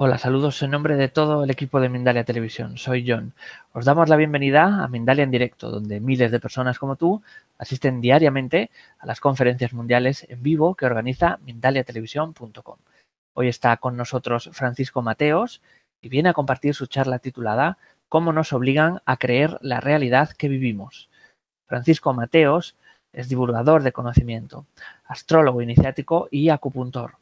Hola, saludos en nombre de todo el equipo de Mindalia Televisión. Soy John. Os damos la bienvenida a Mindalia en directo, donde miles de personas como tú asisten diariamente a las conferencias mundiales en vivo que organiza mindaliatelevisión.com. Hoy está con nosotros Francisco Mateos y viene a compartir su charla titulada Cómo nos obligan a creer la realidad que vivimos. Francisco Mateos es divulgador de conocimiento, astrólogo iniciático y acupuntor.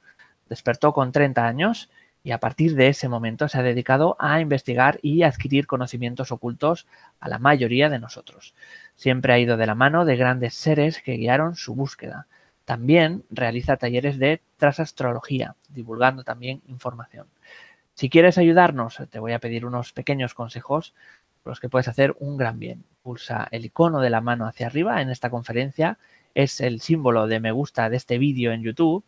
Despertó con 30 años y a partir de ese momento se ha dedicado a investigar y adquirir conocimientos ocultos a la mayoría de nosotros. Siempre ha ido de la mano de grandes seres que guiaron su búsqueda. También realiza talleres de trasastrología, divulgando también información. Si quieres ayudarnos, te voy a pedir unos pequeños consejos por los que puedes hacer un gran bien. Pulsa el icono de la mano hacia arriba en esta conferencia, es el símbolo de me gusta de este vídeo en YouTube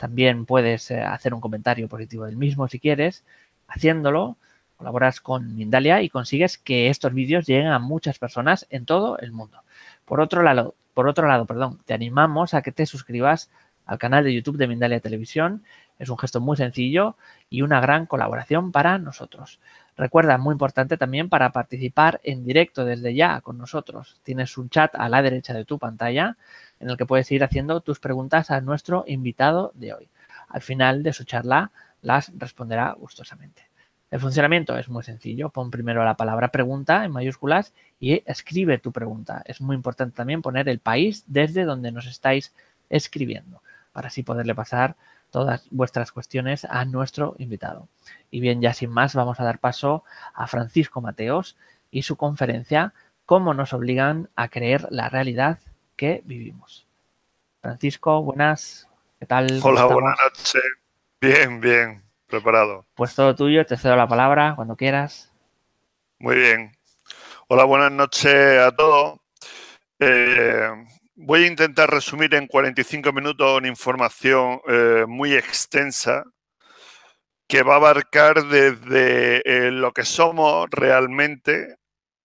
también puedes eh, hacer un comentario positivo del mismo si quieres. Haciéndolo, colaboras con Mindalia y consigues que estos vídeos lleguen a muchas personas en todo el mundo. Por otro lado, por otro lado perdón, te animamos a que te suscribas al canal de YouTube de Mindalia Televisión. Es un gesto muy sencillo y una gran colaboración para nosotros. Recuerda, muy importante también para participar en directo desde ya con nosotros. Tienes un chat a la derecha de tu pantalla en el que puedes ir haciendo tus preguntas a nuestro invitado de hoy. Al final de su charla las responderá gustosamente. El funcionamiento es muy sencillo. Pon primero la palabra pregunta en mayúsculas y escribe tu pregunta. Es muy importante también poner el país desde donde nos estáis escribiendo para así poderle pasar todas vuestras cuestiones a nuestro invitado. Y bien, ya sin más, vamos a dar paso a Francisco Mateos y su conferencia, cómo nos obligan a creer la realidad que vivimos. Francisco, buenas. ¿Qué tal? Hola, buenas noches. Bien, bien, preparado. Pues todo tuyo, te cedo la palabra cuando quieras. Muy bien. Hola, buenas noches a todos. Eh, voy a intentar resumir en 45 minutos una información eh, muy extensa que va a abarcar desde eh, lo que somos realmente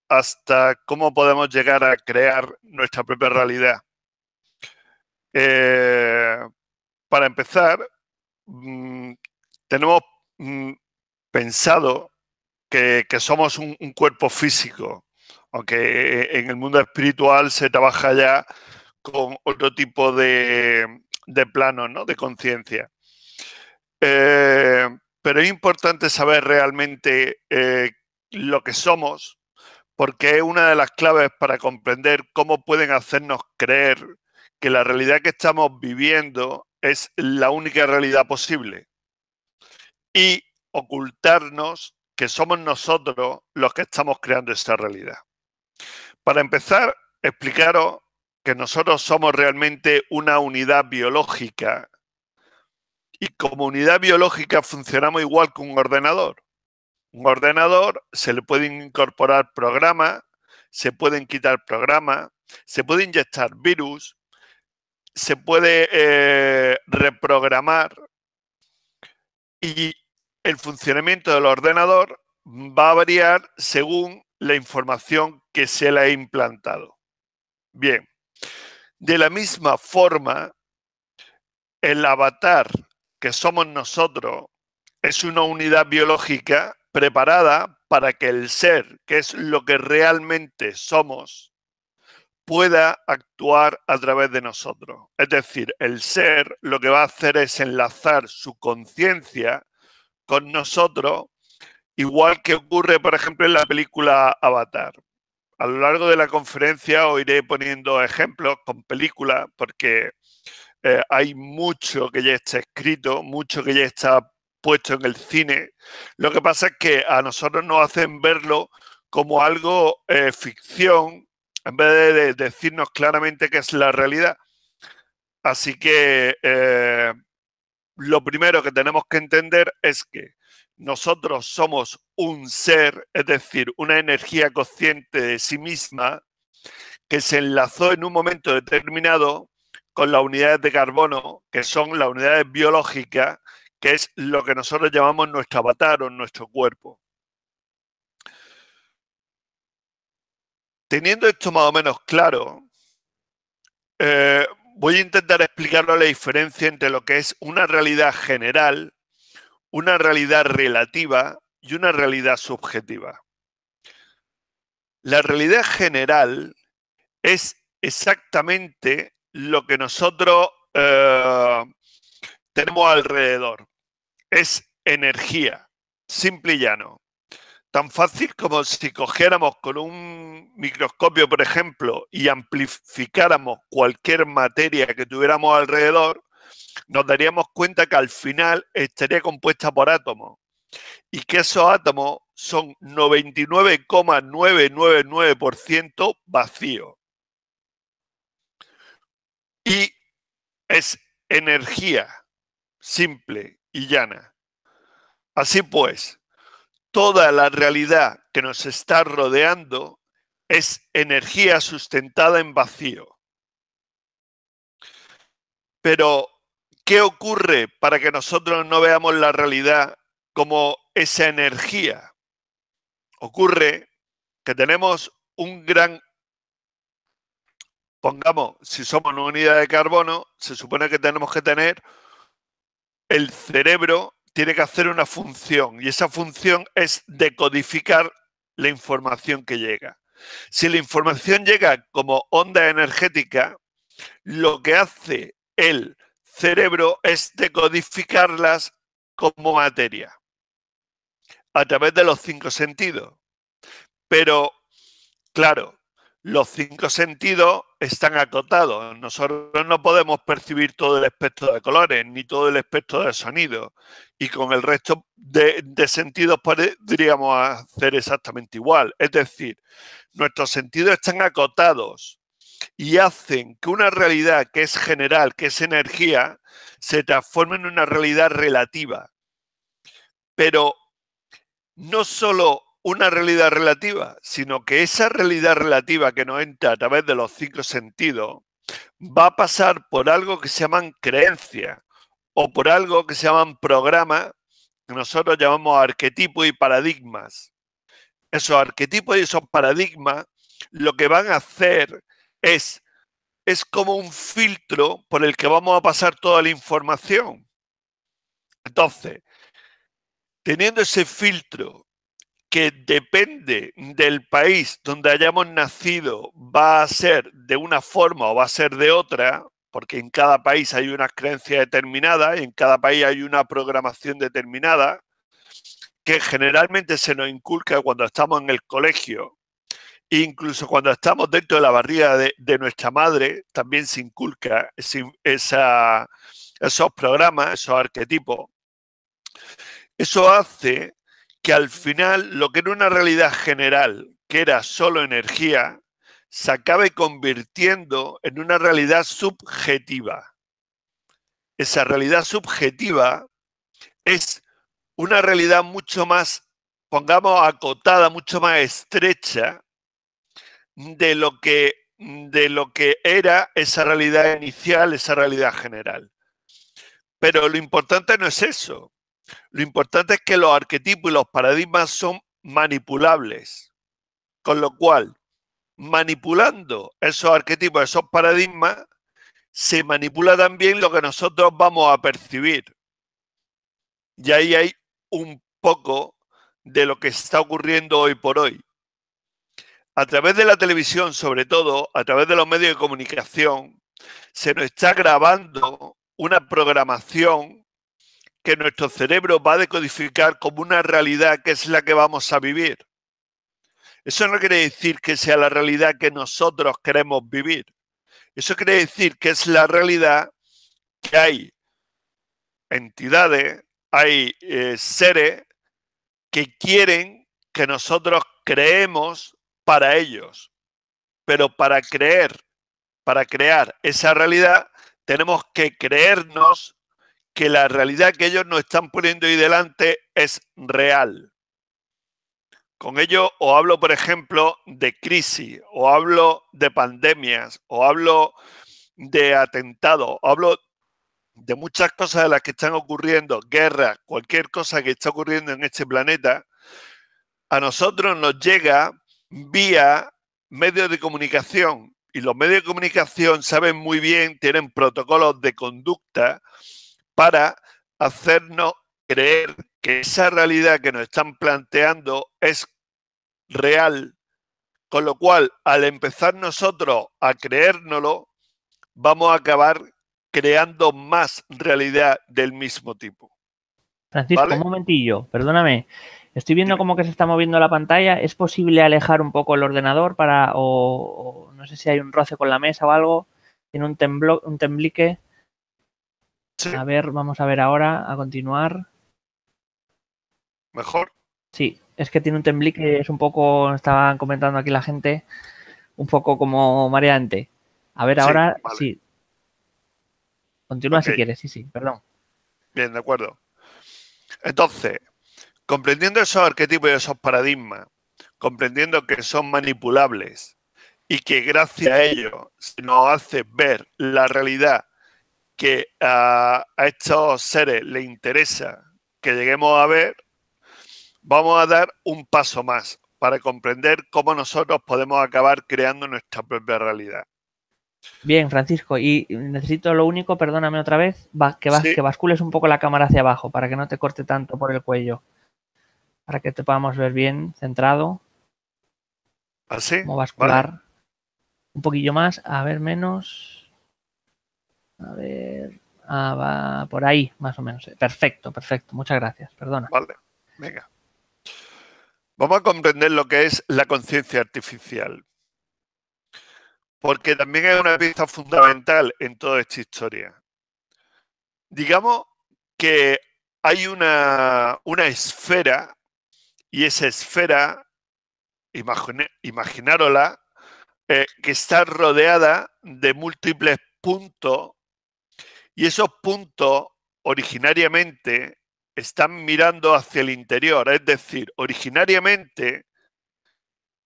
hasta cómo podemos llegar a crear nuestra propia realidad. Eh, para empezar, mm, tenemos mm, pensado que, somos un, cuerpo físico, aunque eh, en el mundo espiritual se trabaja ya con otro tipo de, plano, planos, ¿no? de conciencia. Eh, pero es importante saber realmente lo que somos porque es una de las claves para comprender cómo pueden hacernos creer que la realidad que estamos viviendo es la única realidad posible y ocultarnos que somos nosotros los que estamos creando esta realidad. Para empezar, explicaros que nosotros somos realmente una unidad biológica y como unidad biológica funcionamos igual que un ordenador un ordenador, se le pueden incorporar programas, se pueden quitar programas, se puede inyectar virus, se puede eh, reprogramar y el funcionamiento del ordenador va a variar según la información que se le ha implantado. Bien, de la misma forma, el avatar que somos nosotros es una unidad biológica preparada para que el ser, que es lo que realmente somos, pueda actuar a través de nosotros. Es decir, el ser lo que va a hacer es enlazar su conciencia con nosotros, igual que ocurre, por ejemplo, en la película Avatar. A lo largo de la conferencia os iré poniendo ejemplos con películas, porque eh, hay mucho que ya está escrito, mucho que ya está puesto en el cine. Lo que pasa es que a nosotros nos hacen verlo como algo eh, ficción, en vez de, decirnos claramente que es la realidad. Así que eh, lo primero que tenemos que entender es que nosotros somos un ser, es decir, una energía consciente de sí misma que se enlazó en un momento determinado con las unidades de carbono, que son las unidades biológicas que es lo que nosotros llamamos nuestro avatar o nuestro cuerpo. Teniendo esto más o menos claro, eh, voy a intentar explicarlo la diferencia entre lo que es una realidad general, una realidad relativa y una realidad subjetiva. La realidad general es exactamente lo que nosotros eh, tenemos alrededor es energía, simple y llano. Tan fácil como si cogiéramos con un microscopio, por ejemplo, y amplificáramos cualquier materia que tuviéramos alrededor, nos daríamos cuenta que al final estaría compuesta por átomos y que esos átomos son 99,999% vacío Y es energía simple y llana. Así pues, toda la realidad que nos está rodeando es energía sustentada en vacío. Pero, ¿qué ocurre para que nosotros no veamos la realidad como esa energía? Ocurre que tenemos un gran... Pongamos, si somos una unidad de carbono, se supone que tenemos que tener el cerebro tiene que hacer una función y esa función es decodificar la información que llega. Si la información llega como onda energética, lo que hace el cerebro es decodificarlas como materia a través de los cinco sentidos. Pero, claro, los cinco sentidos están acotados. Nosotros no podemos percibir todo el espectro de colores ni todo el espectro de sonido. Y con el resto de, sentidos podríamos hacer exactamente igual. Es decir, nuestros sentidos están acotados y hacen que una realidad que es general, que es energía, se transforme en una realidad relativa. Pero no solo una realidad relativa, sino que esa realidad relativa que nos entra a través de los cinco sentidos va a pasar por algo que se llaman creencias o por algo que se llaman programas que nosotros llamamos arquetipos y paradigmas. Esos arquetipos y esos paradigmas lo que van a hacer es, es como un filtro por el que vamos a pasar toda la información. Entonces, teniendo ese filtro que depende del país donde hayamos nacido va a ser de una forma o va a ser de otra, porque en cada país hay unas creencias determinadas, en cada país hay una programación determinada, que generalmente se nos inculca cuando estamos en el colegio, e incluso cuando estamos dentro de la barriga de, nuestra madre, también se inculca esa, esos programas, esos arquetipos. Eso hace que al final lo que era una realidad general, que era solo energía, se acabe convirtiendo en una realidad subjetiva. Esa realidad subjetiva es una realidad mucho más, pongamos, acotada, mucho más estrecha de lo que, de lo que era esa realidad inicial, esa realidad general. Pero lo importante no es eso. Lo importante es que los arquetipos y los paradigmas son manipulables, con lo cual, manipulando esos arquetipos, esos paradigmas, se manipula también lo que nosotros vamos a percibir. Y ahí hay un poco de lo que está ocurriendo hoy por hoy. A través de la televisión, sobre todo, a través de los medios de comunicación, se nos está grabando una programación que nuestro cerebro va a decodificar como una realidad que es la que vamos a vivir. Eso no quiere decir que sea la realidad que nosotros queremos vivir. Eso quiere decir que es la realidad que hay entidades, hay eh, seres que quieren que nosotros creemos para ellos. Pero para creer, para crear esa realidad, tenemos que creernos que la realidad que ellos nos están poniendo ahí delante es real. Con ello o hablo, por ejemplo, de crisis, o hablo de pandemias, o hablo de atentados, o hablo de muchas cosas de las que están ocurriendo, guerras, cualquier cosa que está ocurriendo en este planeta, a nosotros nos llega vía medios de comunicación. Y los medios de comunicación saben muy bien, tienen protocolos de conducta para hacernos creer que esa realidad que nos están planteando es real, con lo cual al empezar nosotros a creérnoslo, vamos a acabar creando más realidad del mismo tipo. Francisco, un momentillo, perdóname. Estoy viendo como que se está moviendo la pantalla. ¿Es posible alejar un poco el ordenador para, o, no sé si hay un roce con la mesa o algo? Tiene un, temblo, un temblique. A ver, vamos a ver ahora, a continuar. ¿Mejor? Sí, es que tiene un temblique, que es un poco, estaban comentando aquí la gente, un poco como mareante. A ver, ahora sí. Continúa si quieres, sí, sí, perdón. Bien, de acuerdo. Entonces, comprendiendo esos arquetipos de esos paradigmas, comprendiendo que son manipulables y que gracias a ello se nos hace ver la realidad que a, estos seres le interesa que lleguemos a ver, vamos a dar un paso más para comprender cómo nosotros podemos acabar creando nuestra propia realidad. Bien, Francisco, y necesito lo único, perdóname otra vez, que, que bascules un poco la cámara hacia abajo para que no te corte tanto por el cuello, para que te podamos ver bien, centrado. Así. Vamos a Un poquillo más, a ver menos. A ver. Ah, va por ahí, más o menos. Eh, perfecto, perfecto. Muchas gracias. Perdona. Vale, venga. Vamos a comprender lo que es la conciencia artificial. Porque también hay una pieza fundamental en toda esta historia. Digamos que hay una, esfera y esa esfera, imagine, eh, que está rodeada de múltiples puntos y esos puntos originariamente están mirando hacia el interior, es decir, originariamente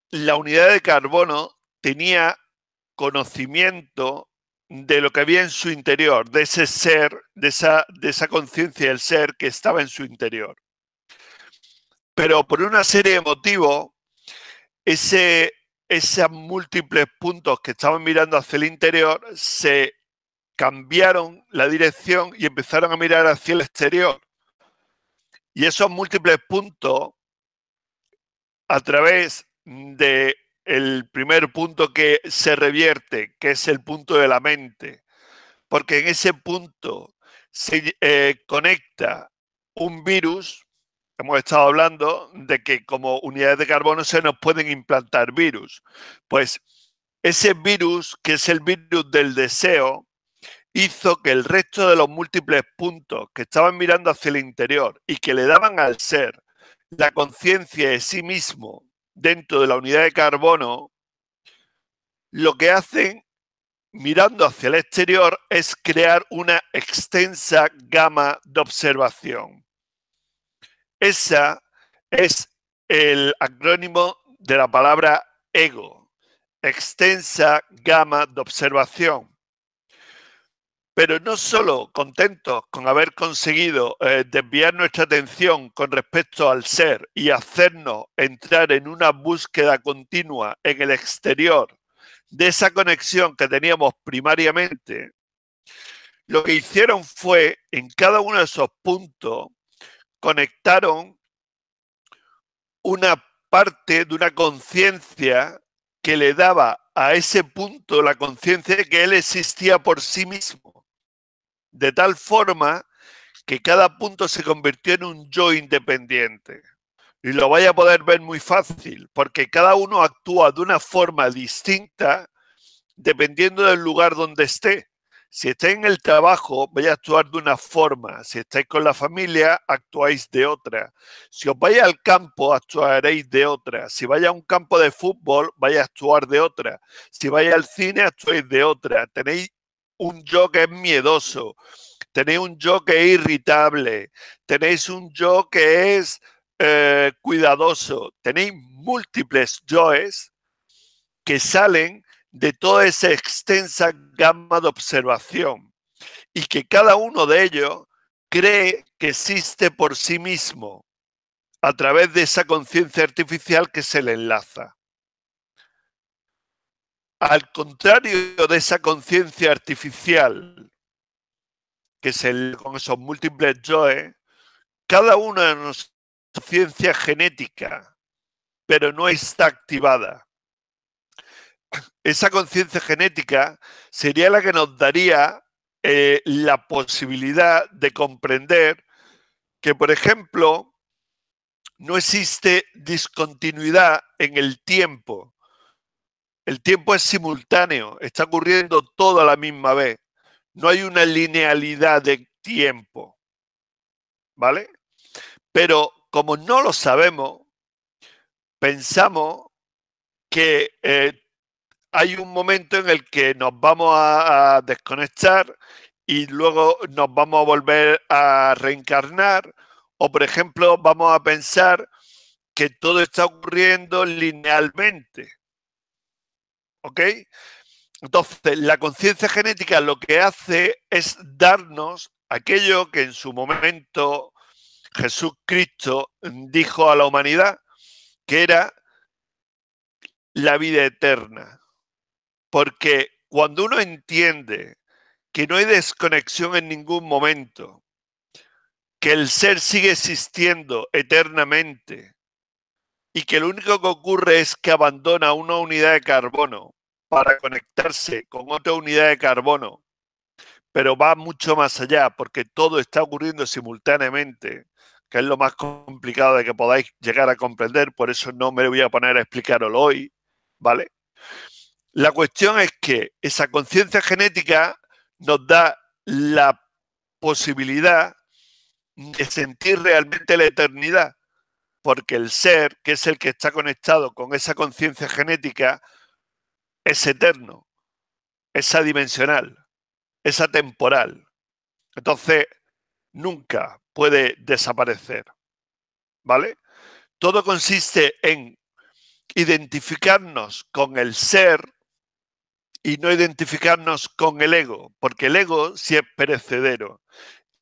la unidad de carbono tenía conocimiento de lo que había en su interior, de ese ser, de esa, de esa conciencia del ser que estaba en su interior. Pero por una serie de motivos, ese, esos múltiples puntos que estaban mirando hacia el interior se cambiaron la dirección y empezaron a mirar hacia el exterior. Y esos múltiples puntos, a través del el primer punto que se revierte, que es el punto de la mente, porque en ese punto se eh, conecta un virus, hemos estado hablando de que como unidades de carbono se nos pueden implantar virus, pues ese virus, que es el virus del deseo, hizo que el resto de los múltiples puntos que estaban mirando hacia el interior y que le daban al ser la conciencia de sí mismo dentro de la unidad de carbono, lo que hacen mirando hacia el exterior es crear una extensa gama de observación. Esa es el acrónimo de la palabra ego, extensa gama de observación pero no solo contentos con haber conseguido eh, desviar nuestra atención con respecto al ser y hacernos entrar en una búsqueda continua en el exterior de esa conexión que teníamos primariamente, lo que hicieron fue, en cada uno de esos puntos, conectaron una parte de una conciencia que le daba a ese punto la conciencia de que él existía por sí mismo de tal forma que cada punto se convirtió en un yo independiente. Y lo vaya a poder ver muy fácil, porque cada uno actúa de una forma distinta dependiendo del lugar donde esté. Si estáis en el trabajo, vais a actuar de una forma. Si estáis con la familia, actuáis de otra. Si os vais al campo, actuaréis de otra. Si vais a un campo de fútbol, vais a actuar de otra. Si vais al cine, actuáis de otra. Tenéis un yo que es miedoso, tenéis un yo que es irritable, tenéis un yo que es eh, cuidadoso, tenéis múltiples yoes que salen de toda esa extensa gama de observación y que cada uno de ellos cree que existe por sí mismo a través de esa conciencia artificial que se le enlaza. Al contrario de esa conciencia artificial que el con esos múltiples joe, cada una de una conciencia genética, pero no está activada. Esa conciencia genética sería la que nos daría eh, la posibilidad de comprender que, por ejemplo, no existe discontinuidad en el tiempo, el tiempo es simultáneo, está ocurriendo todo a la misma vez. No hay una linealidad de tiempo. ¿Vale? Pero como no lo sabemos, pensamos que eh, hay un momento en el que nos vamos a desconectar y luego nos vamos a volver a reencarnar. O, por ejemplo, vamos a pensar que todo está ocurriendo linealmente. ¿Ok? Entonces, la conciencia genética lo que hace es darnos aquello que en su momento Jesucristo dijo a la humanidad, que era la vida eterna. Porque cuando uno entiende que no hay desconexión en ningún momento, que el ser sigue existiendo eternamente, y que lo único que ocurre es que abandona una unidad de carbono para conectarse con otra unidad de carbono, pero va mucho más allá porque todo está ocurriendo simultáneamente, que es lo más complicado de que podáis llegar a comprender, por eso no me voy a poner a explicarlo hoy, ¿vale? La cuestión es que esa conciencia genética nos da la posibilidad de sentir realmente la eternidad porque el ser, que es el que está conectado con esa conciencia genética, es eterno, es adimensional, es atemporal. Entonces, nunca puede desaparecer. ¿Vale? Todo consiste en identificarnos con el ser y no identificarnos con el ego, porque el ego sí es perecedero,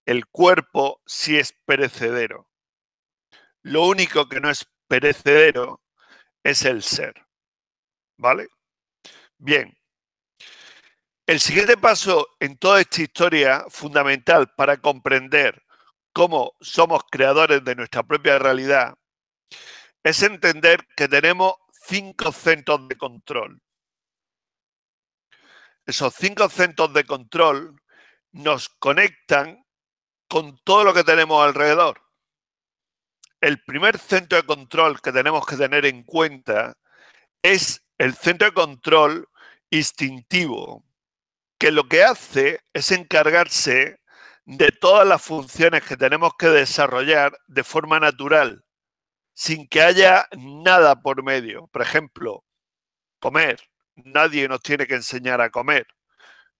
el cuerpo sí es perecedero. Lo único que no es perecedero es el ser. ¿Vale? Bien. El siguiente paso en toda esta historia fundamental para comprender cómo somos creadores de nuestra propia realidad es entender que tenemos cinco centros de control. Esos cinco centros de control nos conectan con todo lo que tenemos alrededor el primer centro de control que tenemos que tener en cuenta es el centro de control instintivo, que lo que hace es encargarse de todas las funciones que tenemos que desarrollar de forma natural, sin que haya nada por medio. Por ejemplo, comer. Nadie nos tiene que enseñar a comer.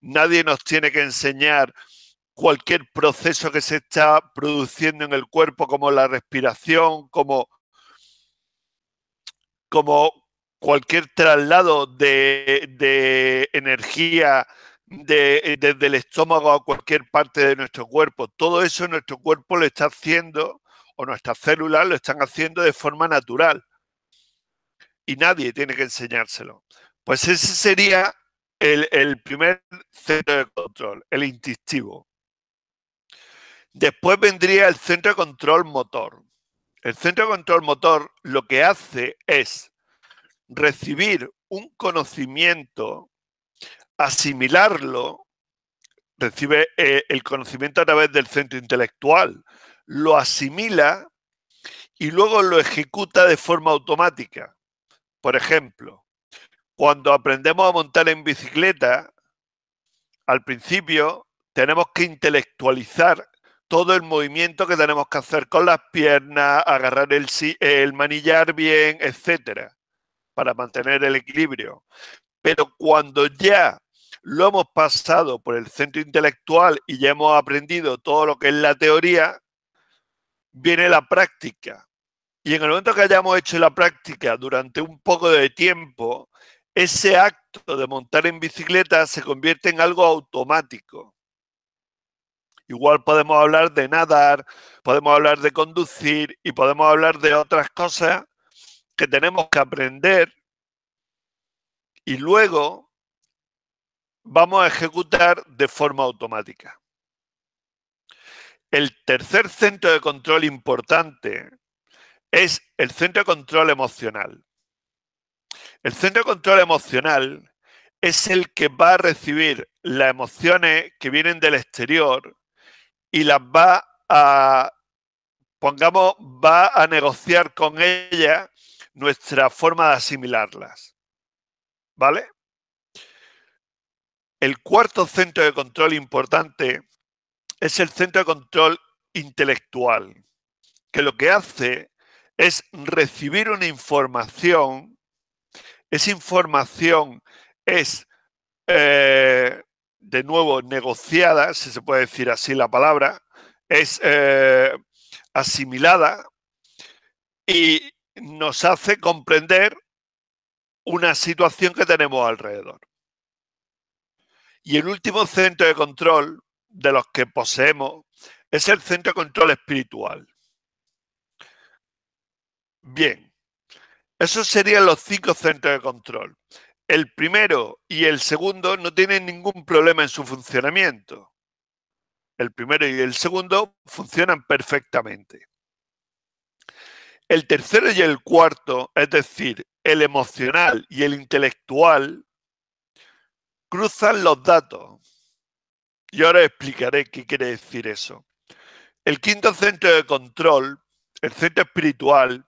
Nadie nos tiene que enseñar cualquier proceso que se está produciendo en el cuerpo, como la respiración, como, como cualquier traslado de, energía desde el estómago a cualquier parte de nuestro cuerpo. Todo eso nuestro cuerpo lo está haciendo o nuestras células lo están haciendo de forma natural. Y nadie tiene que enseñárselo. Pues ese sería el, el primer centro de control, el instintivo. Después vendría el centro de control motor. El centro de control motor lo que hace es recibir un conocimiento, asimilarlo, recibe eh, el conocimiento a través del centro intelectual, lo asimila y luego lo ejecuta de forma automática. Por ejemplo, cuando aprendemos a montar en bicicleta, al principio tenemos que intelectualizar todo el movimiento que tenemos que hacer con las piernas, agarrar el, el manillar bien, etcétera, para mantener el equilibrio. Pero cuando ya lo hemos pasado por el centro intelectual y ya hemos aprendido todo lo que es la teoría, viene la práctica. Y en el momento que hayamos hecho la práctica durante un poco de tiempo, ese acto de montar en bicicleta se convierte en algo automático. Igual podemos hablar de nadar, podemos hablar de conducir y podemos hablar de otras cosas que tenemos que aprender y luego vamos a ejecutar de forma automática. El tercer centro de control importante es el centro de control emocional. El centro de control emocional es el que va a recibir las emociones que vienen del exterior y las va a, pongamos, va a negociar con ella nuestra forma de asimilarlas. ¿Vale? El cuarto centro de control importante es el centro de control intelectual, que lo que hace es recibir una información, esa información es eh, de nuevo negociada, si se puede decir así la palabra, es eh, asimilada y nos hace comprender una situación que tenemos alrededor. Y el último centro de control de los que poseemos es el centro de control espiritual. Bien, esos serían los cinco centros de control el primero y el segundo no tienen ningún problema en su funcionamiento. El primero y el segundo funcionan perfectamente. El tercero y el cuarto, es decir, el emocional y el intelectual, cruzan los datos. Y ahora explicaré qué quiere decir eso. El quinto centro de control, el centro espiritual,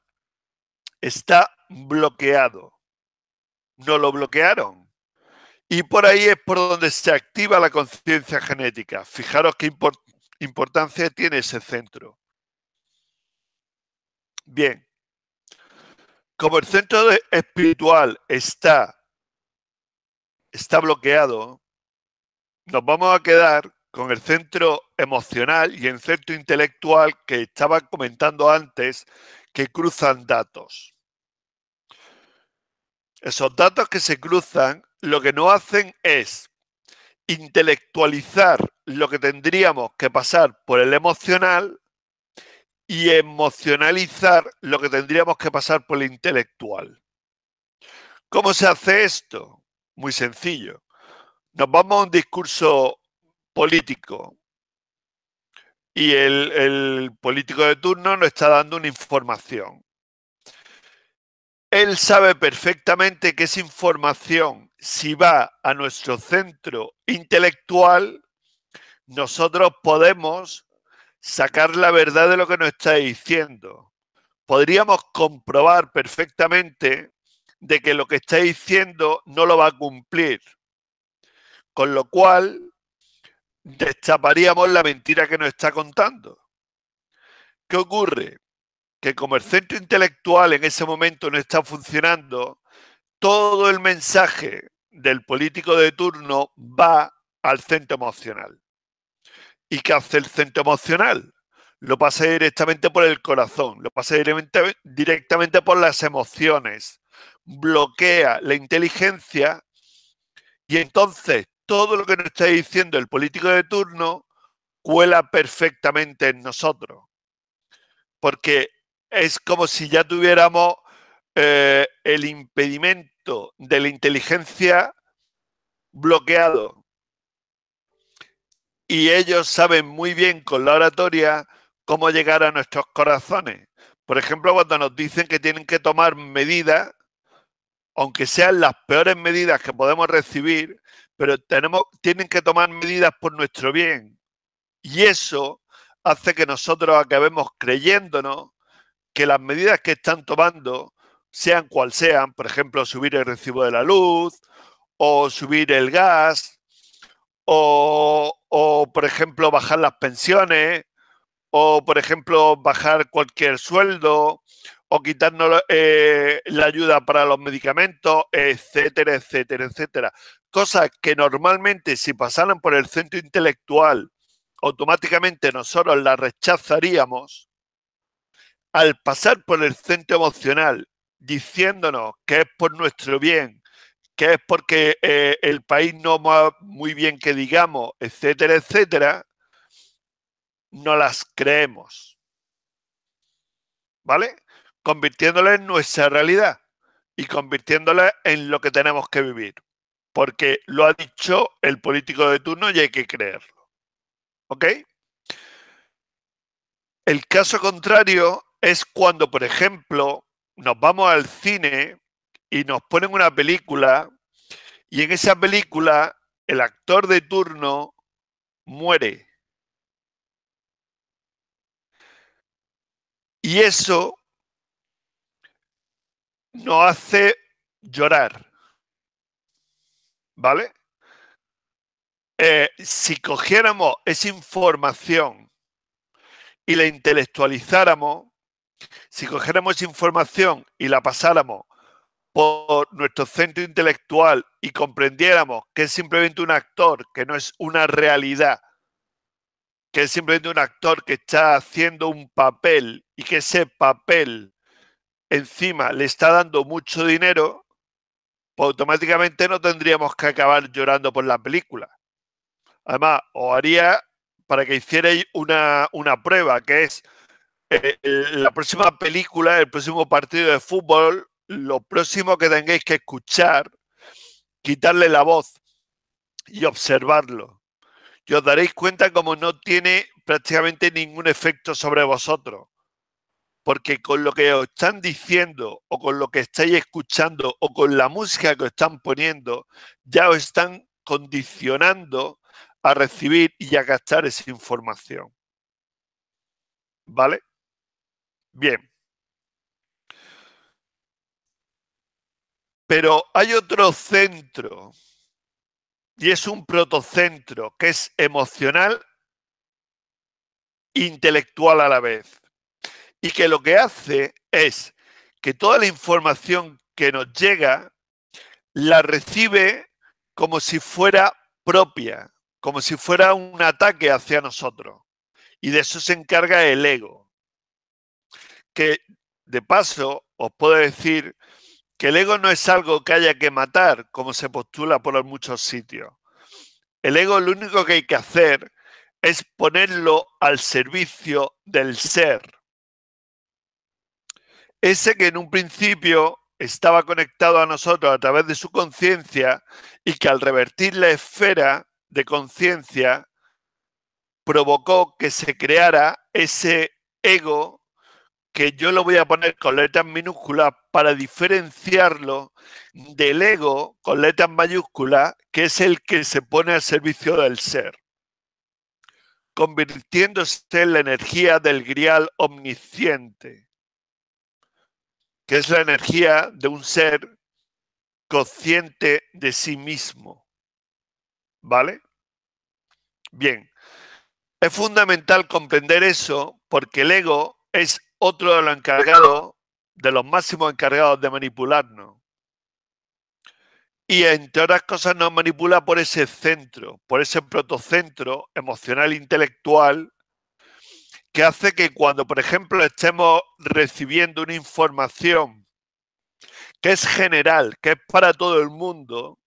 está bloqueado no lo bloquearon. Y por ahí es por donde se activa la conciencia genética. Fijaros qué importancia tiene ese centro. Bien, como el centro espiritual está, está bloqueado, nos vamos a quedar con el centro emocional y el centro intelectual que estaba comentando antes, que cruzan datos. Esos datos que se cruzan lo que no hacen es intelectualizar lo que tendríamos que pasar por el emocional y emocionalizar lo que tendríamos que pasar por el intelectual. ¿Cómo se hace esto? Muy sencillo. Nos vamos a un discurso político y el, el político de turno nos está dando una información. Él sabe perfectamente que esa información, si va a nuestro centro intelectual, nosotros podemos sacar la verdad de lo que nos está diciendo. Podríamos comprobar perfectamente de que lo que está diciendo no lo va a cumplir. Con lo cual, destaparíamos la mentira que nos está contando. ¿Qué ocurre? que como el centro intelectual en ese momento no está funcionando, todo el mensaje del político de turno va al centro emocional. ¿Y qué hace el centro emocional? Lo pasa directamente por el corazón, lo pasa directamente por las emociones, bloquea la inteligencia y entonces todo lo que nos está diciendo el político de turno cuela perfectamente en nosotros. Porque es como si ya tuviéramos eh, el impedimento de la inteligencia bloqueado. Y ellos saben muy bien con la oratoria cómo llegar a nuestros corazones. Por ejemplo, cuando nos dicen que tienen que tomar medidas, aunque sean las peores medidas que podemos recibir, pero tenemos, tienen que tomar medidas por nuestro bien. Y eso hace que nosotros acabemos creyéndonos que las medidas que están tomando, sean cual sean, por ejemplo, subir el recibo de la luz o subir el gas o, por ejemplo, bajar las pensiones o, por ejemplo, bajar cualquier sueldo o quitarnos eh, la ayuda para los medicamentos, etcétera, etcétera, etcétera. Cosas que normalmente si pasaran por el centro intelectual, automáticamente nosotros las rechazaríamos al pasar por el centro emocional diciéndonos que es por nuestro bien, que es porque eh, el país no va muy bien que digamos, etcétera, etcétera, no las creemos. ¿Vale? Convirtiéndola en nuestra realidad y convirtiéndola en lo que tenemos que vivir. Porque lo ha dicho el político de turno y hay que creerlo. ¿Ok? El caso contrario es cuando, por ejemplo, nos vamos al cine y nos ponen una película y en esa película el actor de turno muere. Y eso nos hace llorar. ¿Vale? Eh, si cogiéramos esa información y la intelectualizáramos, si cogiéramos información y la pasáramos por nuestro centro intelectual y comprendiéramos que es simplemente un actor, que no es una realidad, que es simplemente un actor que está haciendo un papel y que ese papel encima le está dando mucho dinero, pues automáticamente no tendríamos que acabar llorando por la película. Además, os haría para que hicierais una prueba, que es eh, la próxima película, el próximo partido de fútbol, lo próximo que tengáis que escuchar, quitarle la voz y observarlo. Y os daréis cuenta como no tiene prácticamente ningún efecto sobre vosotros. Porque con lo que os están diciendo o con lo que estáis escuchando o con la música que os están poniendo, ya os están condicionando a recibir y a gastar esa información. ¿Vale? Bien. Pero hay otro centro, y es un protocentro, que es emocional, intelectual a la vez, y que lo que hace es que toda la información que nos llega la recibe como si fuera propia, como si fuera un ataque hacia nosotros. Y de eso se encarga el ego que de paso os puedo decir que el ego no es algo que haya que matar, como se postula por muchos sitios. El ego lo único que hay que hacer es ponerlo al servicio del ser. Ese que en un principio estaba conectado a nosotros a través de su conciencia y que al revertir la esfera de conciencia provocó que se creara ese ego que yo lo voy a poner con letras minúsculas para diferenciarlo del ego con letras mayúsculas, que es el que se pone al servicio del ser, convirtiéndose en la energía del grial omnisciente, que es la energía de un ser consciente de sí mismo. ¿Vale? Bien. Es fundamental comprender eso porque el ego es otro de los encargados, de los máximos encargados de manipularnos. Y entre otras cosas nos manipula por ese centro, por ese protocentro emocional intelectual que hace que cuando, por ejemplo, estemos recibiendo una información que es general, que es para todo el mundo,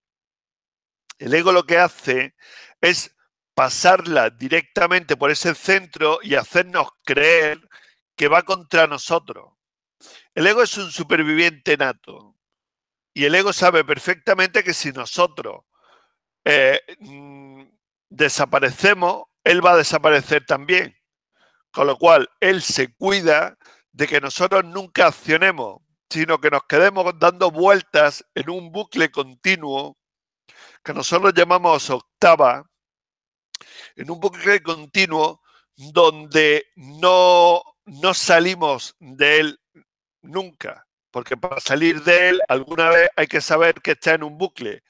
el ego lo que hace es pasarla directamente por ese centro y hacernos creer que va contra nosotros. El ego es un superviviente nato y el ego sabe perfectamente que si nosotros eh, mm, desaparecemos, él va a desaparecer también. Con lo cual, él se cuida de que nosotros nunca accionemos, sino que nos quedemos dando vueltas en un bucle continuo que nosotros llamamos octava, en un bucle continuo donde no no salimos de él nunca, porque para salir de él alguna vez hay que saber que está en un bucle.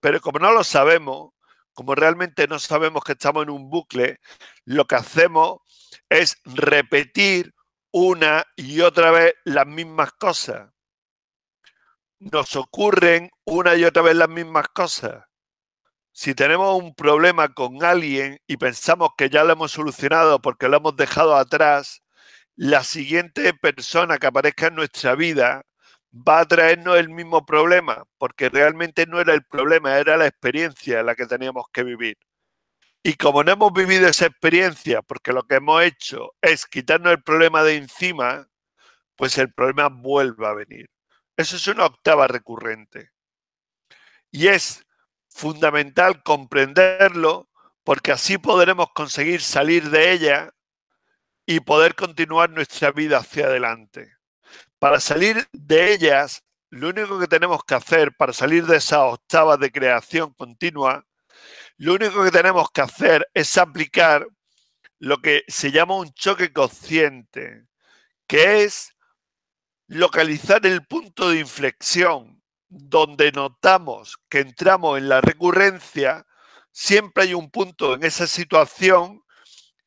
Pero como no lo sabemos, como realmente no sabemos que estamos en un bucle, lo que hacemos es repetir una y otra vez las mismas cosas. Nos ocurren una y otra vez las mismas cosas. Si tenemos un problema con alguien y pensamos que ya lo hemos solucionado porque lo hemos dejado atrás, la siguiente persona que aparezca en nuestra vida va a traernos el mismo problema, porque realmente no era el problema, era la experiencia la que teníamos que vivir. Y como no hemos vivido esa experiencia, porque lo que hemos hecho es quitarnos el problema de encima, pues el problema vuelve a venir. Eso es una octava recurrente. Y es fundamental comprenderlo porque así podremos conseguir salir de ella y poder continuar nuestra vida hacia adelante. Para salir de ellas, lo único que tenemos que hacer para salir de esa octava de creación continua, lo único que tenemos que hacer es aplicar lo que se llama un choque consciente, que es localizar el punto de inflexión donde notamos que entramos en la recurrencia, siempre hay un punto en esa situación